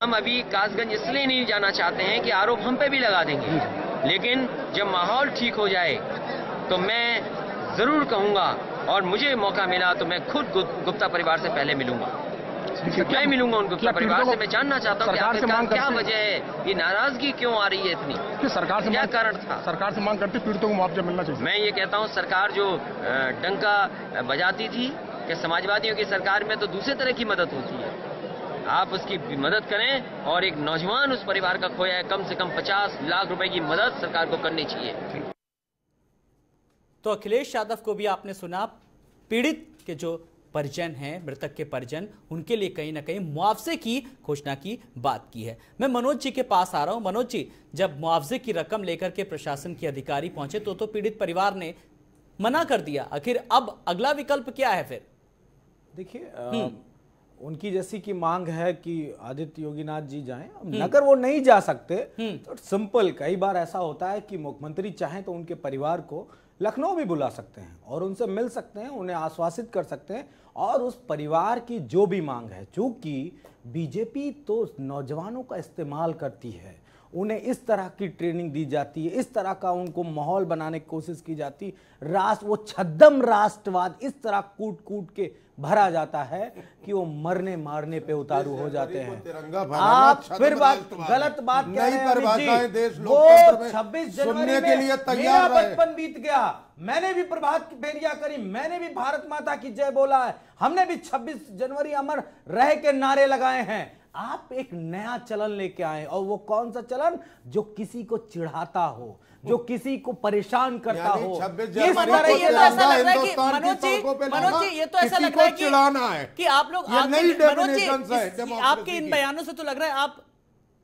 हम अभी कासगंज इसलिए नहीं जाना चाहते हैं कि आरोप हम पे भी लगा देंगे लेकिन जब माहौल ठीक हो जाए तो मैं जरूर कहूंगा और मुझे मौका मिला तो मैं खुद गुप्ता परिवार से पहले मिलूंगा क्या मिलूंगा उन गुप्ता परिवार से मैं जानना चाहता हूँ क्या वजह है ये नाराजगी क्यों आ रही है इतनी सरकार से क्या कारण था सरकार से मांग करते पीड़ितों को मुआवजा मिलना चाहिए मैं ये कहता हूँ सरकार जो डंका बजाती थी कि समाजवादियों की सरकार में तो दूसरे तरह की मदद होती है आप उसकी मदद करें और एक नौजवान उस परिवार का खोया है कम से कम पचास लाख रुपए की मदद सरकार को करनी चाहिए तो अखिलेश यादव को भी आपने सुना पीड़ित के जो परिजन हैं मृतक के परिजन उनके लिए कहीं ना कहीं मुआवजे की घोषणा की बात की है मैं मनोज जी के पास आ रहा हूं मनोज जी जब मुआवजे की रकम लेकर के प्रशासन के अधिकारी पहुंचे तो तो पीड़ित परिवार ने मना कर दिया आखिर अब अगला विकल्प क्या है फिर देखिए हम्म। उनकी जैसी की मांग है कि आदित्य योगीनाथ जी जाएं अगर हम्म। वो नहीं जा सकते हम्म। तो सिंपल कई बार ऐसा होता है कि मुख्यमंत्री चाहें तो उनके परिवार को लखनऊ भी बुला सकते हैं और उनसे मिल सकते हैं उन्हें आश्वासित कर सकते हैं और उस परिवार की जो भी मांग है चूंकि बीजेपी तो नौजवानों का इस्तेमाल करती है उन्हें इस तरह की ट्रेनिंग दी जाती है इस तरह का उनको माहौल बनाने की कोशिश की जाती राष्ट्र वो छद्म राष्ट्रवाद इस तरह कूट कूट के भरा जाता है कि वो मरने मारने पे उतारू हो जाते हैं आप फिर बात गलत बात देश छब्बीस जनवरी के लिए तैयार बचपन बीत गया मैंने भी प्रभात की बेरिया करी मैंने भी भारत माता की जय बोला है हमने भी 26 जनवरी अमर रह के नारे लगाए हैं आप एक नया चलन लेके आए और वो कौन सा चलन जो किसी को चिढ़ाता हो जो किसी को परेशान करता हो इस तरह ये तो ऐसा है कि आप लोग आपके इन बयानों से तो लग रहा है आप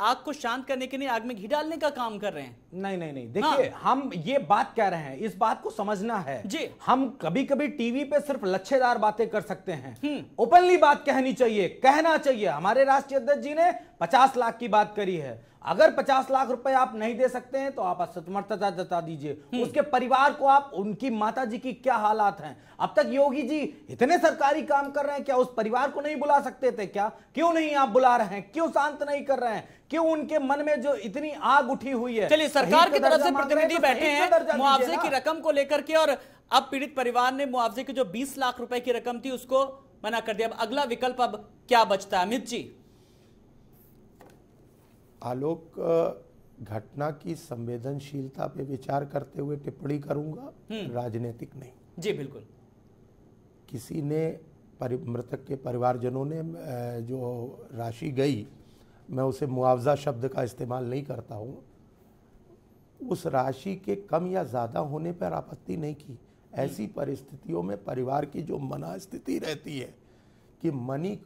आग को शांत करने के लिए आग में घी डालने का काम कर रहे हैं नहीं नहीं नहीं देखिए हाँ। हम ये बात कह रहे हैं इस बात को समझना है जी हम कभी कभी टीवी पे सिर्फ लच्छेदार बातें कर सकते हैं हम्म। ओपनली बात कहनी चाहिए कहना चाहिए हमारे राष्ट्रीय अध्यक्ष जी ने पचास लाख की बात करी है अगर पचास लाख रुपए आप नहीं दे सकते हैं तो आप असमर्थता जता दीजिए हम्म। उसके परिवार को आप उनकी माता जी की क्या हालात हैं अब तक योगी जी इतने सरकारी काम कर रहे हैं क्या उस परिवार को नहीं बुला सकते थे क्या क्यों नहीं आप बुला रहे हैं क्यों शांत नहीं कर रहे हैं क्यों उनके मन में जो इतनी आग उठी हुई है चलिए सरकार की तो तरफ से प्रतिनिधि तो बैठे तो हैं मुआवजे की रकम को लेकर के और अब पीड़ित परिवार ने मुआवजे की जो बीस लाख रुपए की रकम थी उसको मना कर दिया अब अगला विकल्प अब क्या बचता है अमित जी आलोक घटना की संवेदनशीलता पे विचार करते हुए टिप्पणी करूंगा हम्म। राजनीतिक नहीं जी बिल्कुल किसी ने मृतक के परिवारजनों ने जो राशि गई मैं उसे मुआवजा शब्द का इस्तेमाल नहीं करता हूँ उस राशि के कम या ज़्यादा होने पर आपत्ति नहीं की हम्म। ऐसी परिस्थितियों में परिवार की जो मना स्थिति रहती है कि मनी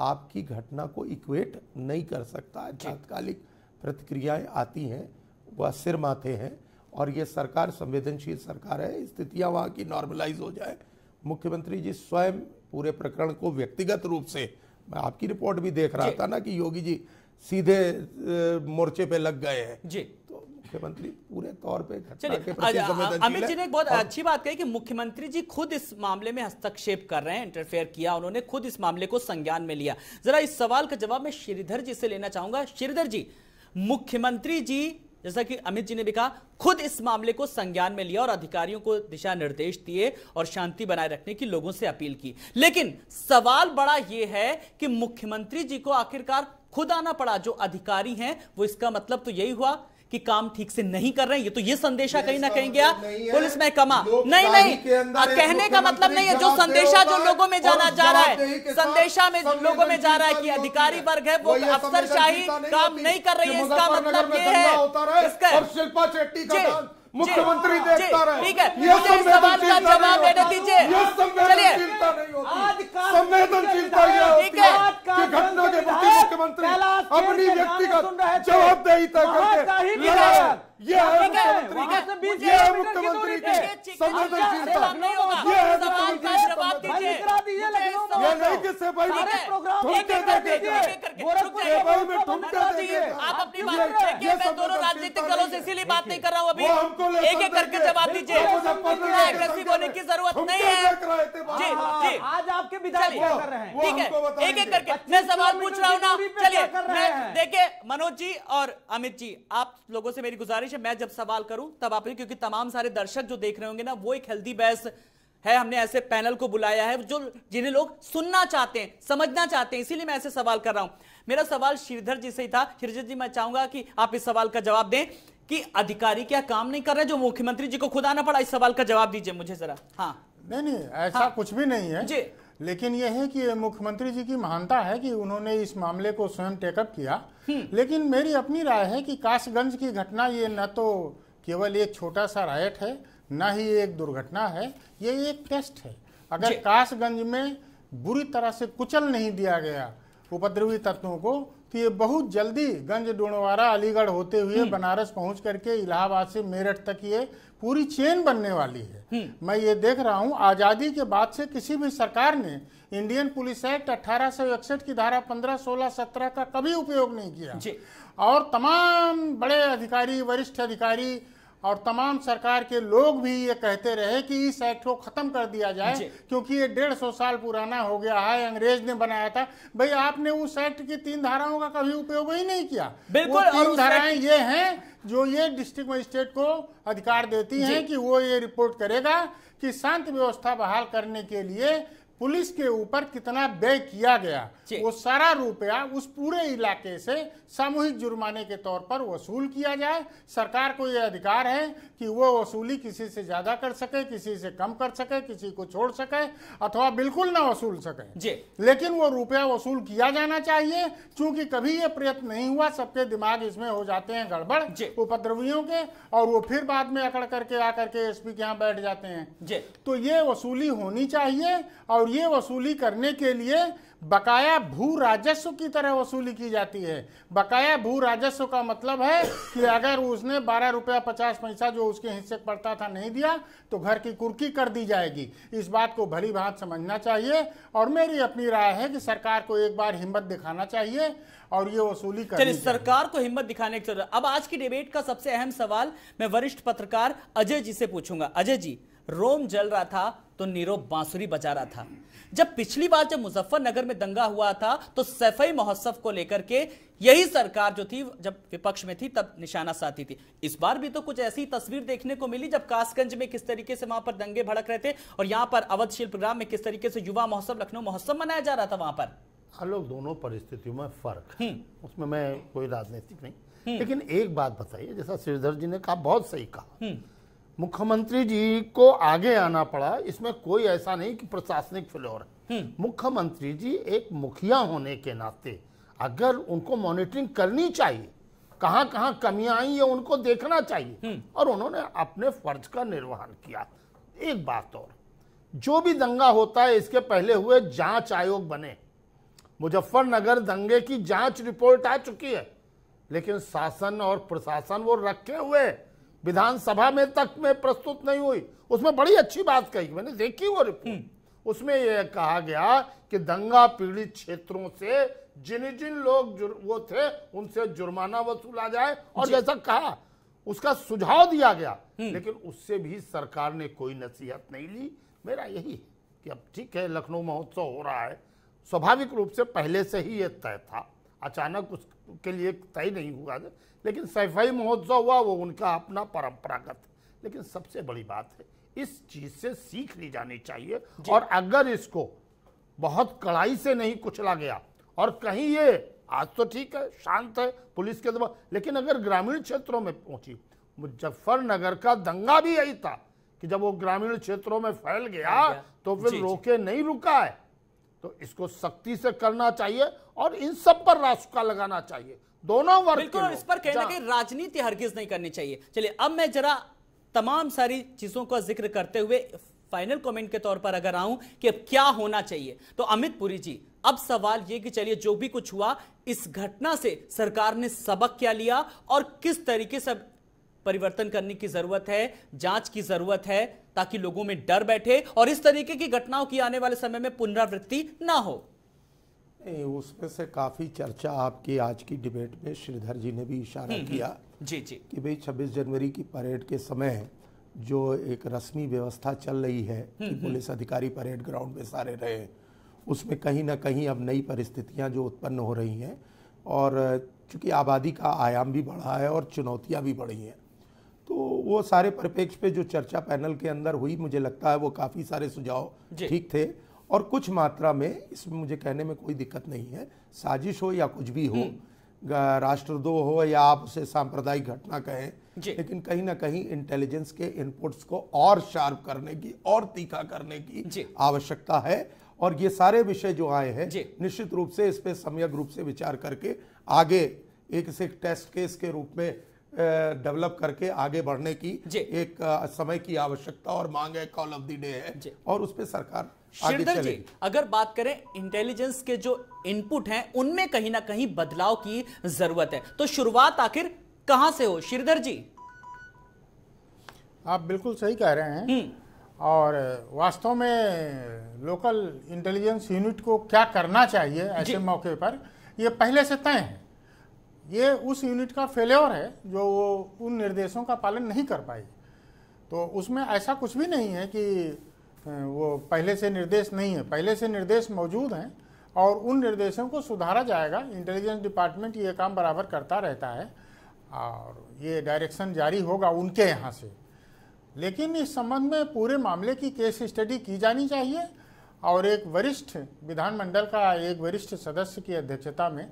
आपकी घटना को इक्वेट नहीं कर सकता तात्कालिक प्रतिक्रियाएं आती हैं वह सिर माथे हैं और ये सरकार संवेदनशील सरकार है स्थितियाँ वहाँ की नॉर्मलाइज हो जाए मुख्यमंत्री जी स्वयं पूरे प्रकरण को व्यक्तिगत रूप से मैं आपकी रिपोर्ट भी देख रहा था ना कि योगी जी सीधे मोर्चे पे लग गए हैं जी तो मुख्यमंत्री पूरे तौर पे अमित जी ने एक बहुत अच्छी बात कही कि मुख्यमंत्री जी खुद इस मामले में हस्तक्षेप कर रहे हैं इंटरफेयर किया उन्होंने खुद इस मामले को संज्ञान में लिया जरा इस सवाल का जवाब मैं श्रीधर जी से लेना चाहूंगा श्रीधर जी मुख्यमंत्री जी जैसा कि अमित जी ने भी कहा खुद इस मामले को संज्ञान में लिया और अधिकारियों को दिशा निर्देश दिए और शांति बनाए रखने की लोगों से अपील की लेकिन सवाल बड़ा यह है कि मुख्यमंत्री जी को आखिरकार खुद आना पड़ा जो अधिकारी हैं वो इसका मतलब तो यही हुआ कि काम ठीक से नहीं कर रहे हैं ये तो ये संदेशा कहीं ना कहीं गया पुलिस में कमा नहीं नहीं कहने का मतलब नहीं है जो संदेशा जो लोगों में जाना जा रहा है संदेशा में लोगों में जा रहा है कि अधिकारी वर्ग है वो अफसरशाही काम नहीं कर रही है इसका मतलब ये है शिल्पा का मुख्यमंत्री देखता रहे ठीक है ये जवाब देने दीजिए संवेदनशीलता है कि घटना के प्रति मुख्यमंत्री अपनी व्यक्तिगत जवाबदेही तय ये ये है मुख्यमंत्री अच्छा, संवेदनशीलता ये है मुख्यमंत्री ये नहीं में आप अपनी बात ये दोनों राजनीतिक दलों से इसीलिए बात नहीं कर रहा हूँ अभी एक एक करके जवाब दीजिए इतना एग्रेसिव होने की जरूरत नहीं है जी जी हाँ, आज आपके विधायक क्या कर रहे हैं ठीक है एक एक करके मैं सवाल पूछ रहा हूँ ना चलिए देखिए मनोज जी और अमित जी आप लोगों से मेरी गुजारिश है मैं जब सवाल करूं तब आप क्योंकि तमाम सारे दर्शक जो देख रहे होंगे ना वो एक हेल्दी बहस है हमने ऐसे पैनल को बुलाया है जो जिन्हें लोग सुनना चाहते हैं समझना चाहते हैं इसीलिए मैं ऐसे सवाल कर रहा हूं मेरा सवाल श्रीधर जी से ही था श्रीधर जी मैं चाहूंगा कि आप इस सवाल का जवाब दें कि अधिकारी क्या काम नहीं कर रहे जो मुख्यमंत्री जी को खुद आना पड़ा इस सवाल का जवाब दीजिए मुझे जरा हाँ नहीं नहीं ऐसा हाँ। कुछ भी नहीं है जी लेकिन यह है कि मुख्यमंत्री जी की महानता है कि उन्होंने इस मामले को स्वयं टेकअप किया हम्म। लेकिन मेरी अपनी राय है कि काशगंज की घटना ये न तो केवल एक छोटा सा रायट है न ही एक दुर्घटना है ये एक टेस्ट है अगर काशगंज में बुरी तरह से कुचल नहीं दिया गया उपद्रवी तत्वों को कि ये बहुत जल्दी गंज डोणवारा अलीगढ़ होते हुए हम्म। बनारस पहुंच करके इलाहाबाद से मेरठ तक ये पूरी चेन बनने वाली है हम्म। मैं ये देख रहा हूं आज़ादी के बाद से किसी भी सरकार ने इंडियन पुलिस एक्ट अठारह की धारा पंद्रह सोलह सत्रह का कभी उपयोग नहीं किया और तमाम बड़े अधिकारी वरिष्ठ अधिकारी और तमाम सरकार के लोग भी ये कहते रहे कि इस एक्ट को ख़त्म कर दिया जाए क्योंकि ये डेढ़ सौ साल पुराना हो गया है अंग्रेज ने बनाया था भाई आपने उस एक्ट की तीन धाराओं का कभी उपयोग ही नहीं किया बिल्कुल तीन धाराएं ये हैं जो ये डिस्ट्रिक्ट मजिस्ट्रेट को अधिकार देती हैं कि वो ये रिपोर्ट करेगा कि शांत व्यवस्था बहाल करने के लिए पुलिस के ऊपर कितना व्यय किया गया वो सारा रुपया उस पूरे इलाके से सामूहिक जुर्माने के तौर पर वसूल किया जाए सरकार को यह अधिकार है कि वो वसूली किसी से ज्यादा कर सके किसी से कम कर सके किसी को छोड़ सके अथवा बिल्कुल ना वसूल सके लेकिन वो रुपया वसूल किया जाना चाहिए क्योंकि कभी ये प्रयत्न नहीं हुआ सबके दिमाग इसमें हो जाते हैं गड़बड़ उपद्रवियों के और वो फिर बाद में अकड़ करके आकर के एसपी के यहाँ बैठ जाते हैं तो ये वसूली होनी चाहिए और ये वसूली करने के लिए बकाया भू राजस्व की तरह वसूली की जाती है बकाया भू राजस्व का मतलब है कि अगर उसने बारह रुपया पचास पैसा जो उसके हिस्से पड़ता था नहीं दिया तो घर की कुर्की कर दी जाएगी इस बात को भली भांत समझना चाहिए और मेरी अपनी राय है कि सरकार को एक बार हिम्मत दिखाना चाहिए और ये वसूली कर चलिए सरकार को हिम्मत दिखाने की जरूरत अब आज की डिबेट का सबसे अहम सवाल मैं वरिष्ठ पत्रकार अजय जी से पूछूंगा अजय जी रोम जल रहा था तो नीरो बांसुरी बजा रहा था जब पिछली बार जब मुजफ्फरनगर में दंगा हुआ था तो सैफई महोत्सव को लेकर के यही सरकार जो थी जब विपक्ष में थी तब निशाना साधी थी इस बार भी तो कुछ ऐसी तस्वीर देखने को मिली जब कासगंज में किस तरीके से वहां पर दंगे भड़क रहे थे और यहां पर अवध शिल्पग्राम में किस तरीके से युवा महोत्सव लखनऊ महोत्सव मनाया जा रहा था वहां पर हम लोग दोनों परिस्थितियों में फर्क है हम्म। उसमें मैं कोई राजनीतिक नहीं हम्म। लेकिन एक बात बताइए जैसा श्रीधर जी ने कहा बहुत सही कहा हम्म। मुख्यमंत्री जी को आगे आना पड़ा इसमें कोई ऐसा नहीं कि प्रशासनिक फ्लोर हम्म। मुख्यमंत्री जी एक मुखिया होने के नाते अगर उनको मॉनिटरिंग करनी चाहिए कहां कहां कमियां आई है उनको देखना चाहिए हम्म। और उन्होंने अपने फर्ज का निर्वहन किया एक बात और जो भी दंगा होता है इसके पहले हुए जांच आयोग बने मुजफ्फरनगर दंगे की जांच रिपोर्ट आ चुकी है लेकिन शासन और प्रशासन वो रखे हुए विधानसभा में तक में प्रस्तुत नहीं हुई उसमें बड़ी अच्छी बात कही मैंने देखी वो रिपोर्ट हम्म। उसमें यह कहा गया कि दंगा पीड़ित क्षेत्रों से जिन जिन लोग वो थे उनसे जुर्माना वसूला जाए और जैसा कहा उसका सुझाव दिया गया हम्म। लेकिन उससे भी सरकार ने कोई नसीहत नहीं ली मेरा यही है कि अब ठीक है लखनऊ महोत्सव हो रहा है स्वाभाविक रूप से पहले से ही ये तय था अचानक उसके लिए तय नहीं हुआ लेकिन सैफई महोत्सव हुआ वो उनका अपना परंपरागत लेकिन सबसे बड़ी बात है इस चीज से सीख ली जानी चाहिए और अगर इसको बहुत कड़ाई से नहीं कुचला गया और कहीं ये आज तो ठीक है शांत है पुलिस के दबाव लेकिन अगर ग्रामीण क्षेत्रों में पहुंची मुजफ्फरनगर का दंगा भी यही था कि जब वो ग्रामीण क्षेत्रों में फैल गया तो फिर रोके नहीं रुका है तो इसको सख्ती से करना चाहिए और इन सब पर रासुका लगाना चाहिए दोनों वर्ग बिल्कुल इस पर कहना कि राजनीति हरगिज नहीं करनी चाहिए चलिए अब मैं जरा तमाम सारी चीजों का जिक्र करते हुए फाइनल कमेंट के तौर पर अगर आऊं कि अब क्या होना चाहिए तो अमित पुरी जी अब सवाल यह कि चलिए जो भी कुछ हुआ इस घटना से सरकार ने सबक क्या लिया और किस तरीके से परिवर्तन करने की जरूरत है जांच की जरूरत है ताकि लोगों में डर बैठे और इस तरीके की घटनाओं की आने वाले समय में पुनरावृत्ति ना हो उसमें से काफ़ी चर्चा आपकी आज की डिबेट में श्रीधर जी ने भी इशारा हम्म, हम्म। किया जी जी कि भाई छब्बीस जनवरी की परेड के समय जो एक रस्मी व्यवस्था चल रही है कि हम्म, पुलिस अधिकारी परेड ग्राउंड में सारे रहे उसमें कहीं ना कहीं अब नई परिस्थितियां जो उत्पन्न हो रही हैं और चूंकि आबादी का आयाम भी बढ़ा है और चुनौतियां भी बढ़ी हैं तो वो सारे परिप्रेक्ष्य पे जो चर्चा पैनल के अंदर हुई मुझे लगता है वो काफ़ी सारे सुझाव ठीक थे और कुछ मात्रा में इसमें मुझे कहने में कोई दिक्कत नहीं है साजिश हो या कुछ भी हो हम्म। राष्ट्रद्रोह हो या आप उसे सांप्रदायिक घटना कहें लेकिन कहीं ना कहीं इंटेलिजेंस के इनपुट्स को और शार्प करने की और तीखा करने की आवश्यकता है और ये सारे विषय जो आए हैं निश्चित रूप से इस पर सम्यक रूप से विचार करके आगे एक से एक टेस्ट केस के रूप में डेवलप करके आगे बढ़ने की एक समय की आवश्यकता और मांग है कॉल ऑफ दी डे है और उस पर सरकार श्रीधर जी अगर बात करें इंटेलिजेंस के जो इनपुट हैं उनमें कहीं ना कहीं बदलाव की जरूरत है तो शुरुआत आखिर कहां से हो श्रीधर जी आप बिल्कुल सही कह रहे हैं हम्म। और वास्तव में लोकल इंटेलिजेंस यूनिट को क्या करना चाहिए ऐसे मौके पर ये पहले से तय है ये उस यूनिट का फेल्योर है जो वो उन निर्देशों का पालन नहीं कर पाई तो उसमें ऐसा कुछ भी नहीं है कि वो पहले से निर्देश नहीं है पहले से निर्देश मौजूद हैं और उन निर्देशों को सुधारा जाएगा इंटेलिजेंस डिपार्टमेंट ये काम बराबर करता रहता है और ये डायरेक्शन जारी होगा उनके यहाँ से लेकिन इस संबंध में पूरे मामले की केस स्टडी की जानी चाहिए और एक वरिष्ठ विधानमंडल का एक वरिष्ठ सदस्य की अध्यक्षता में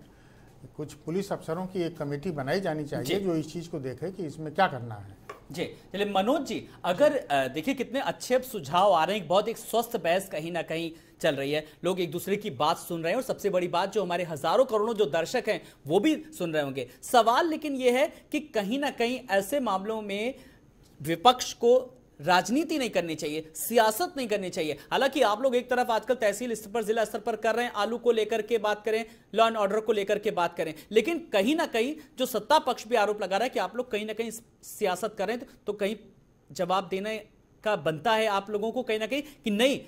कुछ पुलिस अफसरों की एक कमेटी बनाई जानी चाहिए जो इस चीज़ को देखे कि इसमें क्या करना है जी चलिए मनोज जी अगर देखिए कितने अच्छे सुझाव आ रहे हैं बहुत एक स्वस्थ बहस कहीं ना कहीं चल रही है लोग एक दूसरे की बात सुन रहे हैं और सबसे बड़ी बात जो हमारे हजारों करोड़ों जो दर्शक हैं वो भी सुन रहे होंगे सवाल लेकिन ये है कि कहीं ना कहीं ऐसे मामलों में विपक्ष को राजनीति नहीं करनी चाहिए सियासत नहीं करनी चाहिए हालांकि आप लोग एक तरफ आजकल तहसील स्तर पर जिला स्तर पर कर रहे हैं आलू को लेकर के बात करें लॉ एंड ऑर्डर को लेकर के बात करें लेकिन कहीं ना कहीं जो सत्ता पक्ष भी आरोप लगा रहा है कि आप लोग कहीं ना कहीं सियासत कर रहे हैं तो कहीं जवाब देने का बनता है आप लोगों को कहीं ना कहीं कि नहीं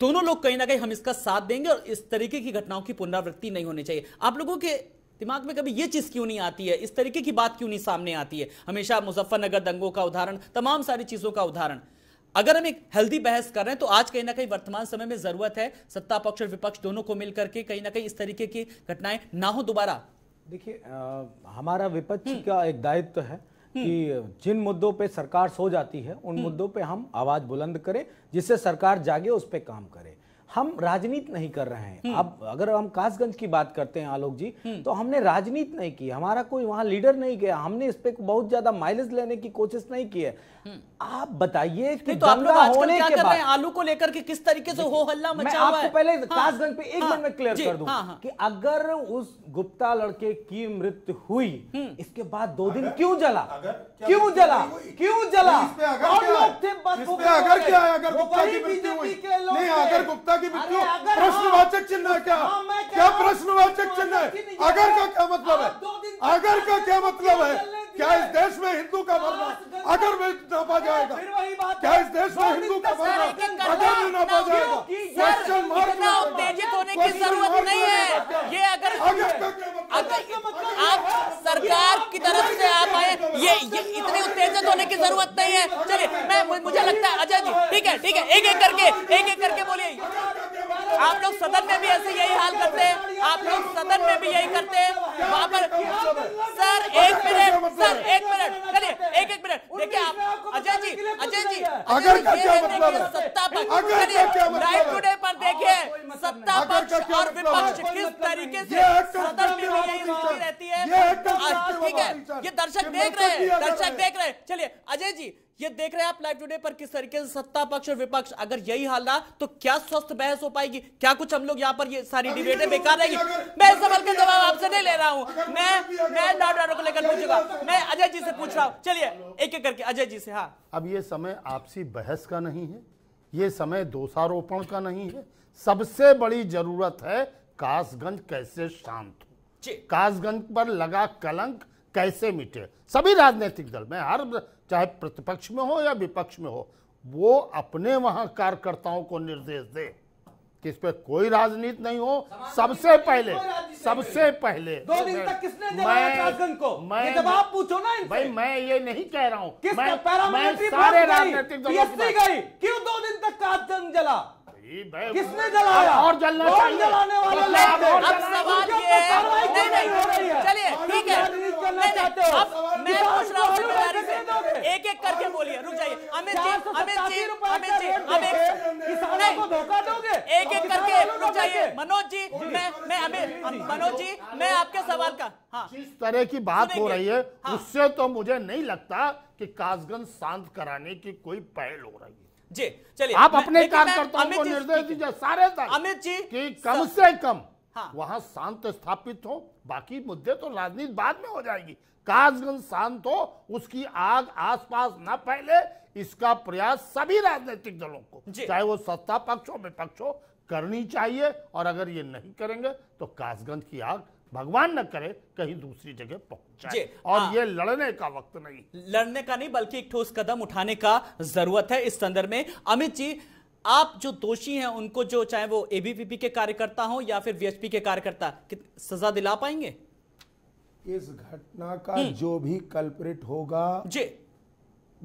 दोनों लोग कहीं ना कहीं हम इसका साथ देंगे और इस तरीके की घटनाओं की पुनरावृत्ति नहीं होनी चाहिए आप लोगों के दिमाग में कभी ये चीज़ क्यों नहीं आती है इस तरीके की बात क्यों नहीं सामने आती है हमेशा मुजफ्फरनगर दंगों का उदाहरण तमाम सारी चीज़ों का उदाहरण अगर हम एक हेल्दी बहस कर रहे हैं तो आज कहीं ना कहीं वर्तमान समय में ज़रूरत है सत्ता पक्ष और विपक्ष दोनों को मिलकर के कहीं ना कहीं इस तरीके की घटनाएं ना हो दोबारा देखिए हमारा विपक्ष हम्म। का एक दायित्व तो है हम्म। कि जिन मुद्दों पे सरकार सो जाती है उन हम्म। मुद्दों पे हम आवाज़ बुलंद करें जिससे सरकार जागे उस पर काम करे हम राजनीति नहीं कर रहे हैं हम्म। अब अगर हम कासगंज की बात करते हैं आलोक जी हम्म। तो हमने राजनीति नहीं की हमारा कोई वहां लीडर नहीं गया हमने इस पे बहुत ज्यादा माइलेज लेने की कोशिश नहीं की है हम्म। आप बताइए कि तो आप दंगा होने के बाद आलू को लेकर के किस तरीके से हो हल्ला मचा हुआ है पहले हाँ। कासगंज पे एक हाँ। मिनट में क्लियर कर दूं हाँ, कि अगर उस गुप्ता लड़के की मृत्यु हुई इसके बाद दो दिन क्यों जला क्यों जला क्यों जला और लोग थे बस अगर क्या है अगर गुप्ता की मृत्यु हुई नहीं अगर गुप्ता की बिक्री प्रश्नवाचक चिन्ह है क्या हाँ, क्या प्रश्नवाचक चिन्ह है अगर का क्या मतलब है हाँ, अगर का क्या मतलब है क्या इस देश में हिंदू का मरना अगर में नापा जाएगा क्या इस देश में हिंदू का तो मरना अगर भी नापा जाएगा क्वेश्चन मार्क उत्तेजित होने की जरूरत नहीं है ये अगर मतलब आप मतलब सरकार की तरफ से आप आए मतलब ये इतने उत्तेजित होने की जरूरत नहीं है चलिए मैं मुझे लगता है अजय जी ठीक है ठीक है एक एक करके एक एक करके बोलिए आप लोग सदन में भी ऐसे यही हाल करते हैं आप लोग सदन में भी यही करते हैं वहां पर सर एक मिनट सर एक मिनट चलिए एक एक मिनट देखिए आप अजय जी अजय जी अगर क्या मतलब, मतलब है मतलब सत्ता पक्ष चलिए लाइव टुडे पर देखिए सत्ता पक्ष और मतलब विपक्ष किस तरीके से तो सदन में रहती है तो ठीक है ये दर्शक देख रहे हैं दर्शक देख रहे हैं चलिए अजय जी ये देख रहे हैं आप लाइव टुडे पर किस तरीके से सत्ता पक्ष और विपक्ष अगर यही हाल रहा तो क्या स्वस्थ बहस हो पाएगी क्या कुछ हम लोग यहाँ पर ये सारी डिबेटें बेकार रहेगी मैं इस सवाल का जवाब आपसे नहीं ले रहा हूँ मैं मैं डॉक्टरों को लेकर पूछूंगा मैं अजय जी से पूछ रहा हूँ चलिए एक एक करके अजय जी से हाँ अब ये समय आपसी बहस का नहीं है ये समय दोषारोपण का नहीं है सबसे बड़ी जरूरत है कासगंज कैसे शांत हो कासगंज पर लगा कलंक कैसे मिटे सभी राजनीतिक दल में हर चाहे प्रतिपक्ष में हो या विपक्ष में हो वो अपने वहां कार्यकर्ताओं को निर्देश दे कि इस पर कोई राजनीति नहीं हो सबसे पहले सबसे पहले दो दिन तक किसने मैं, को मैं आप पूछो ना भाई मैं ये नहीं कह रहा हूँ मैं, मैं सारे राजनीतिक क्यों दो दिन तक काजगंज जला किसने जलाया और जलना चाहिए जलाने अब सवाल ये है नहीं नहीं चलिए ठीक है अब मैं पूछ रहा जिम्मेदारी से एक एक करके बोलिए रुक जाइए अमित जी अमित जी अमित जी एक धोखा दोगे एक एक करके रुक जाइए मनोज जी मैं मैं अमित मनोज जी मैं आपके सवाल का हाँ जिस तरह की बात हो रही है हाँ। उससे तो मुझे नहीं लगता कि कासगंज शांत कराने की कोई पहल हो रही है जी चलिए आप अपने कार्यकर्ताओं को निर्देश दीजिए सारे अमित जी कि कम से कम हाँ। वहां शांत स्थापित हो बाकी मुद्दे तो राजनीति बाद में हो जाएगी काजगंज शांत हो उसकी आग आसपास ना फैले इसका प्रयास सभी राजनीतिक दलों को चाहे वो सत्ता पक्ष हो विपक्ष हो करनी चाहिए और अगर ये नहीं करेंगे तो काजगंज की आग भगवान न करे कहीं दूसरी जगह पहुंच जाए और आ, हाँ। ये लड़ने का वक्त नहीं लड़ने का नहीं बल्कि एक ठोस कदम उठाने का जरूरत है इस संदर्भ में अमित जी आप जो दोषी हैं उनको जो चाहे वो एबीवीपी के कार्यकर्ता हो या फिर वीएचपी के कार्यकर्ता सजा दिला पाएंगे इस घटना का हम्म। जो भी कल्प्रिट होगा जी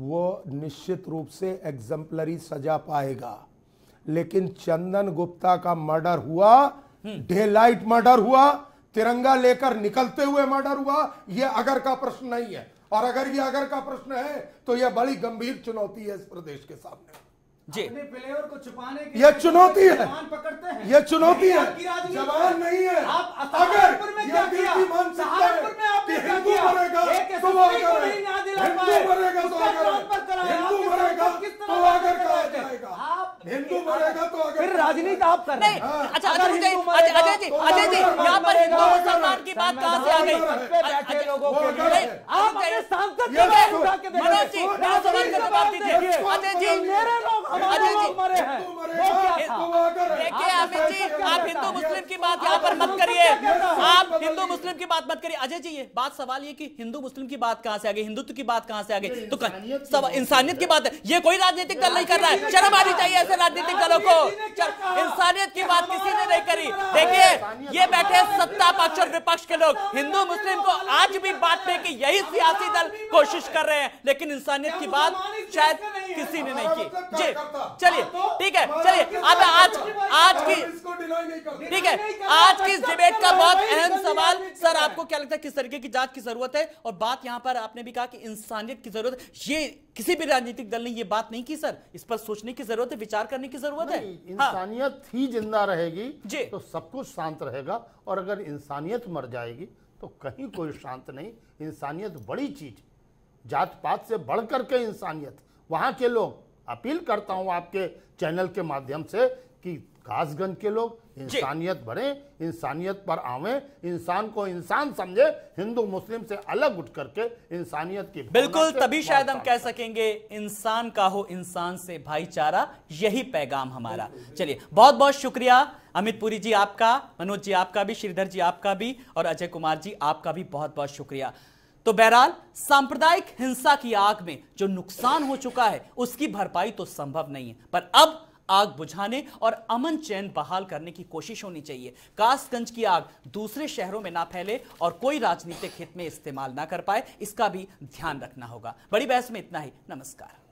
वो निश्चित रूप से एग्जम्पलरी सजा पाएगा लेकिन चंदन गुप्ता का मर्डर हुआ डे हम्म। लाइट मर्डर हुआ तिरंगा लेकर निकलते हुए मर्डर हुआ यह अगर का प्रश्न नहीं है और अगर यह अगर का प्रश्न है तो यह बड़ी गंभीर चुनौती है इस प्रदेश के सामने जी प्लेयर को छुपाने के ये चुनौती है पकड़ते हैं ये चुनौती है जवान नहीं है आप अगर है कि हिंदू तो मरेगा तो अगर हिंदू मरेगा तो अगर हिंदू मरेगा तो अगर कहा जाएगा हिंदू मरेगा तो अगर फिर राजनीति आप कर रहे हैं अच्छा अजय जी अजय जी अजय जी यहाँ पर हिंदू मुसलमान की बात कहाँ से आ गई अच्छा, लोगों तो आप सांसद मनोज जी अजय जी मेरे लोग आप हिंदू मुस्लिम की बात यहाँ पर मत करिए आप हिंदू मुस्लिम की बात मत करिए अजय जी ये बात सवाल ये कि हिंदू मुस्लिम की बात कहाँ से आ गई हिंदुत्व की बात कहाँ से आ गई तो इंसानियत की बात है ये कोई राजनीतिक दल नहीं कर रहा है शर्म आनी चाहिए ऐसे राजनीतिक हाँ, दलों को इंसानियत की बात किसी ने नहीं करी देखिए ये बैठे सत्ता पक्ष और विपक्ष के लोग हिंदू मुस्लिम को आज भी बांटने की यही सियासी दल कोशिश कर रहे हैं लेकिन इंसानियत की बात शायद किसी ने नहीं की मतलब जी चलिए ठीक है चलिए अब आज आज की ठीक है आज की इस डिबेट का बहुत अहम सवाल सर आपको क्या लगता है किस तरीके की जांच की जरूरत है और बात यहाँ पर आपने भी कहा कि इंसानियत की जरूरत ये किसी भी राजनीतिक दल ने ये बात नहीं की सर इस पर सोचने की जरूरत है विचार करने की जरूरत है हाँ। इंसानियत ही जिंदा रहेगी तो सब कुछ शांत रहेगा और अगर इंसानियत मर जाएगी तो कहीं कोई शांत नहीं इंसानियत बड़ी चीज जात पात से बढ़ करके इंसानियत वहां के लोग अपील करता हूं आपके चैनल के माध्यम से कि कासगंज के लोग इंसानियत भरे इंसानियत पर आवे इंसान को इंसान समझे हिंदू मुस्लिम से अलग उठ करके इंसानियत की बिल्कुल तभी शायद हम कह सकेंगे इंसान का हो इंसान से भाईचारा यही पैगाम हमारा चलिए बहुत बहुत शुक्रिया अमित पुरी जी आपका मनोज जी आपका भी श्रीधर जी आपका भी और अजय कुमार जी आपका भी बहुत बहुत शुक्रिया तो बहरहाल सांप्रदायिक हिंसा की आग में जो नुकसान हो चुका है उसकी भरपाई तो संभव नहीं है पर अब आग बुझाने और अमन चैन बहाल करने की कोशिश होनी चाहिए कासगंज की आग दूसरे शहरों में ना फैले और कोई राजनीतिक हित में इस्तेमाल ना कर पाए इसका भी ध्यान रखना होगा बड़ी बहस में इतना ही नमस्कार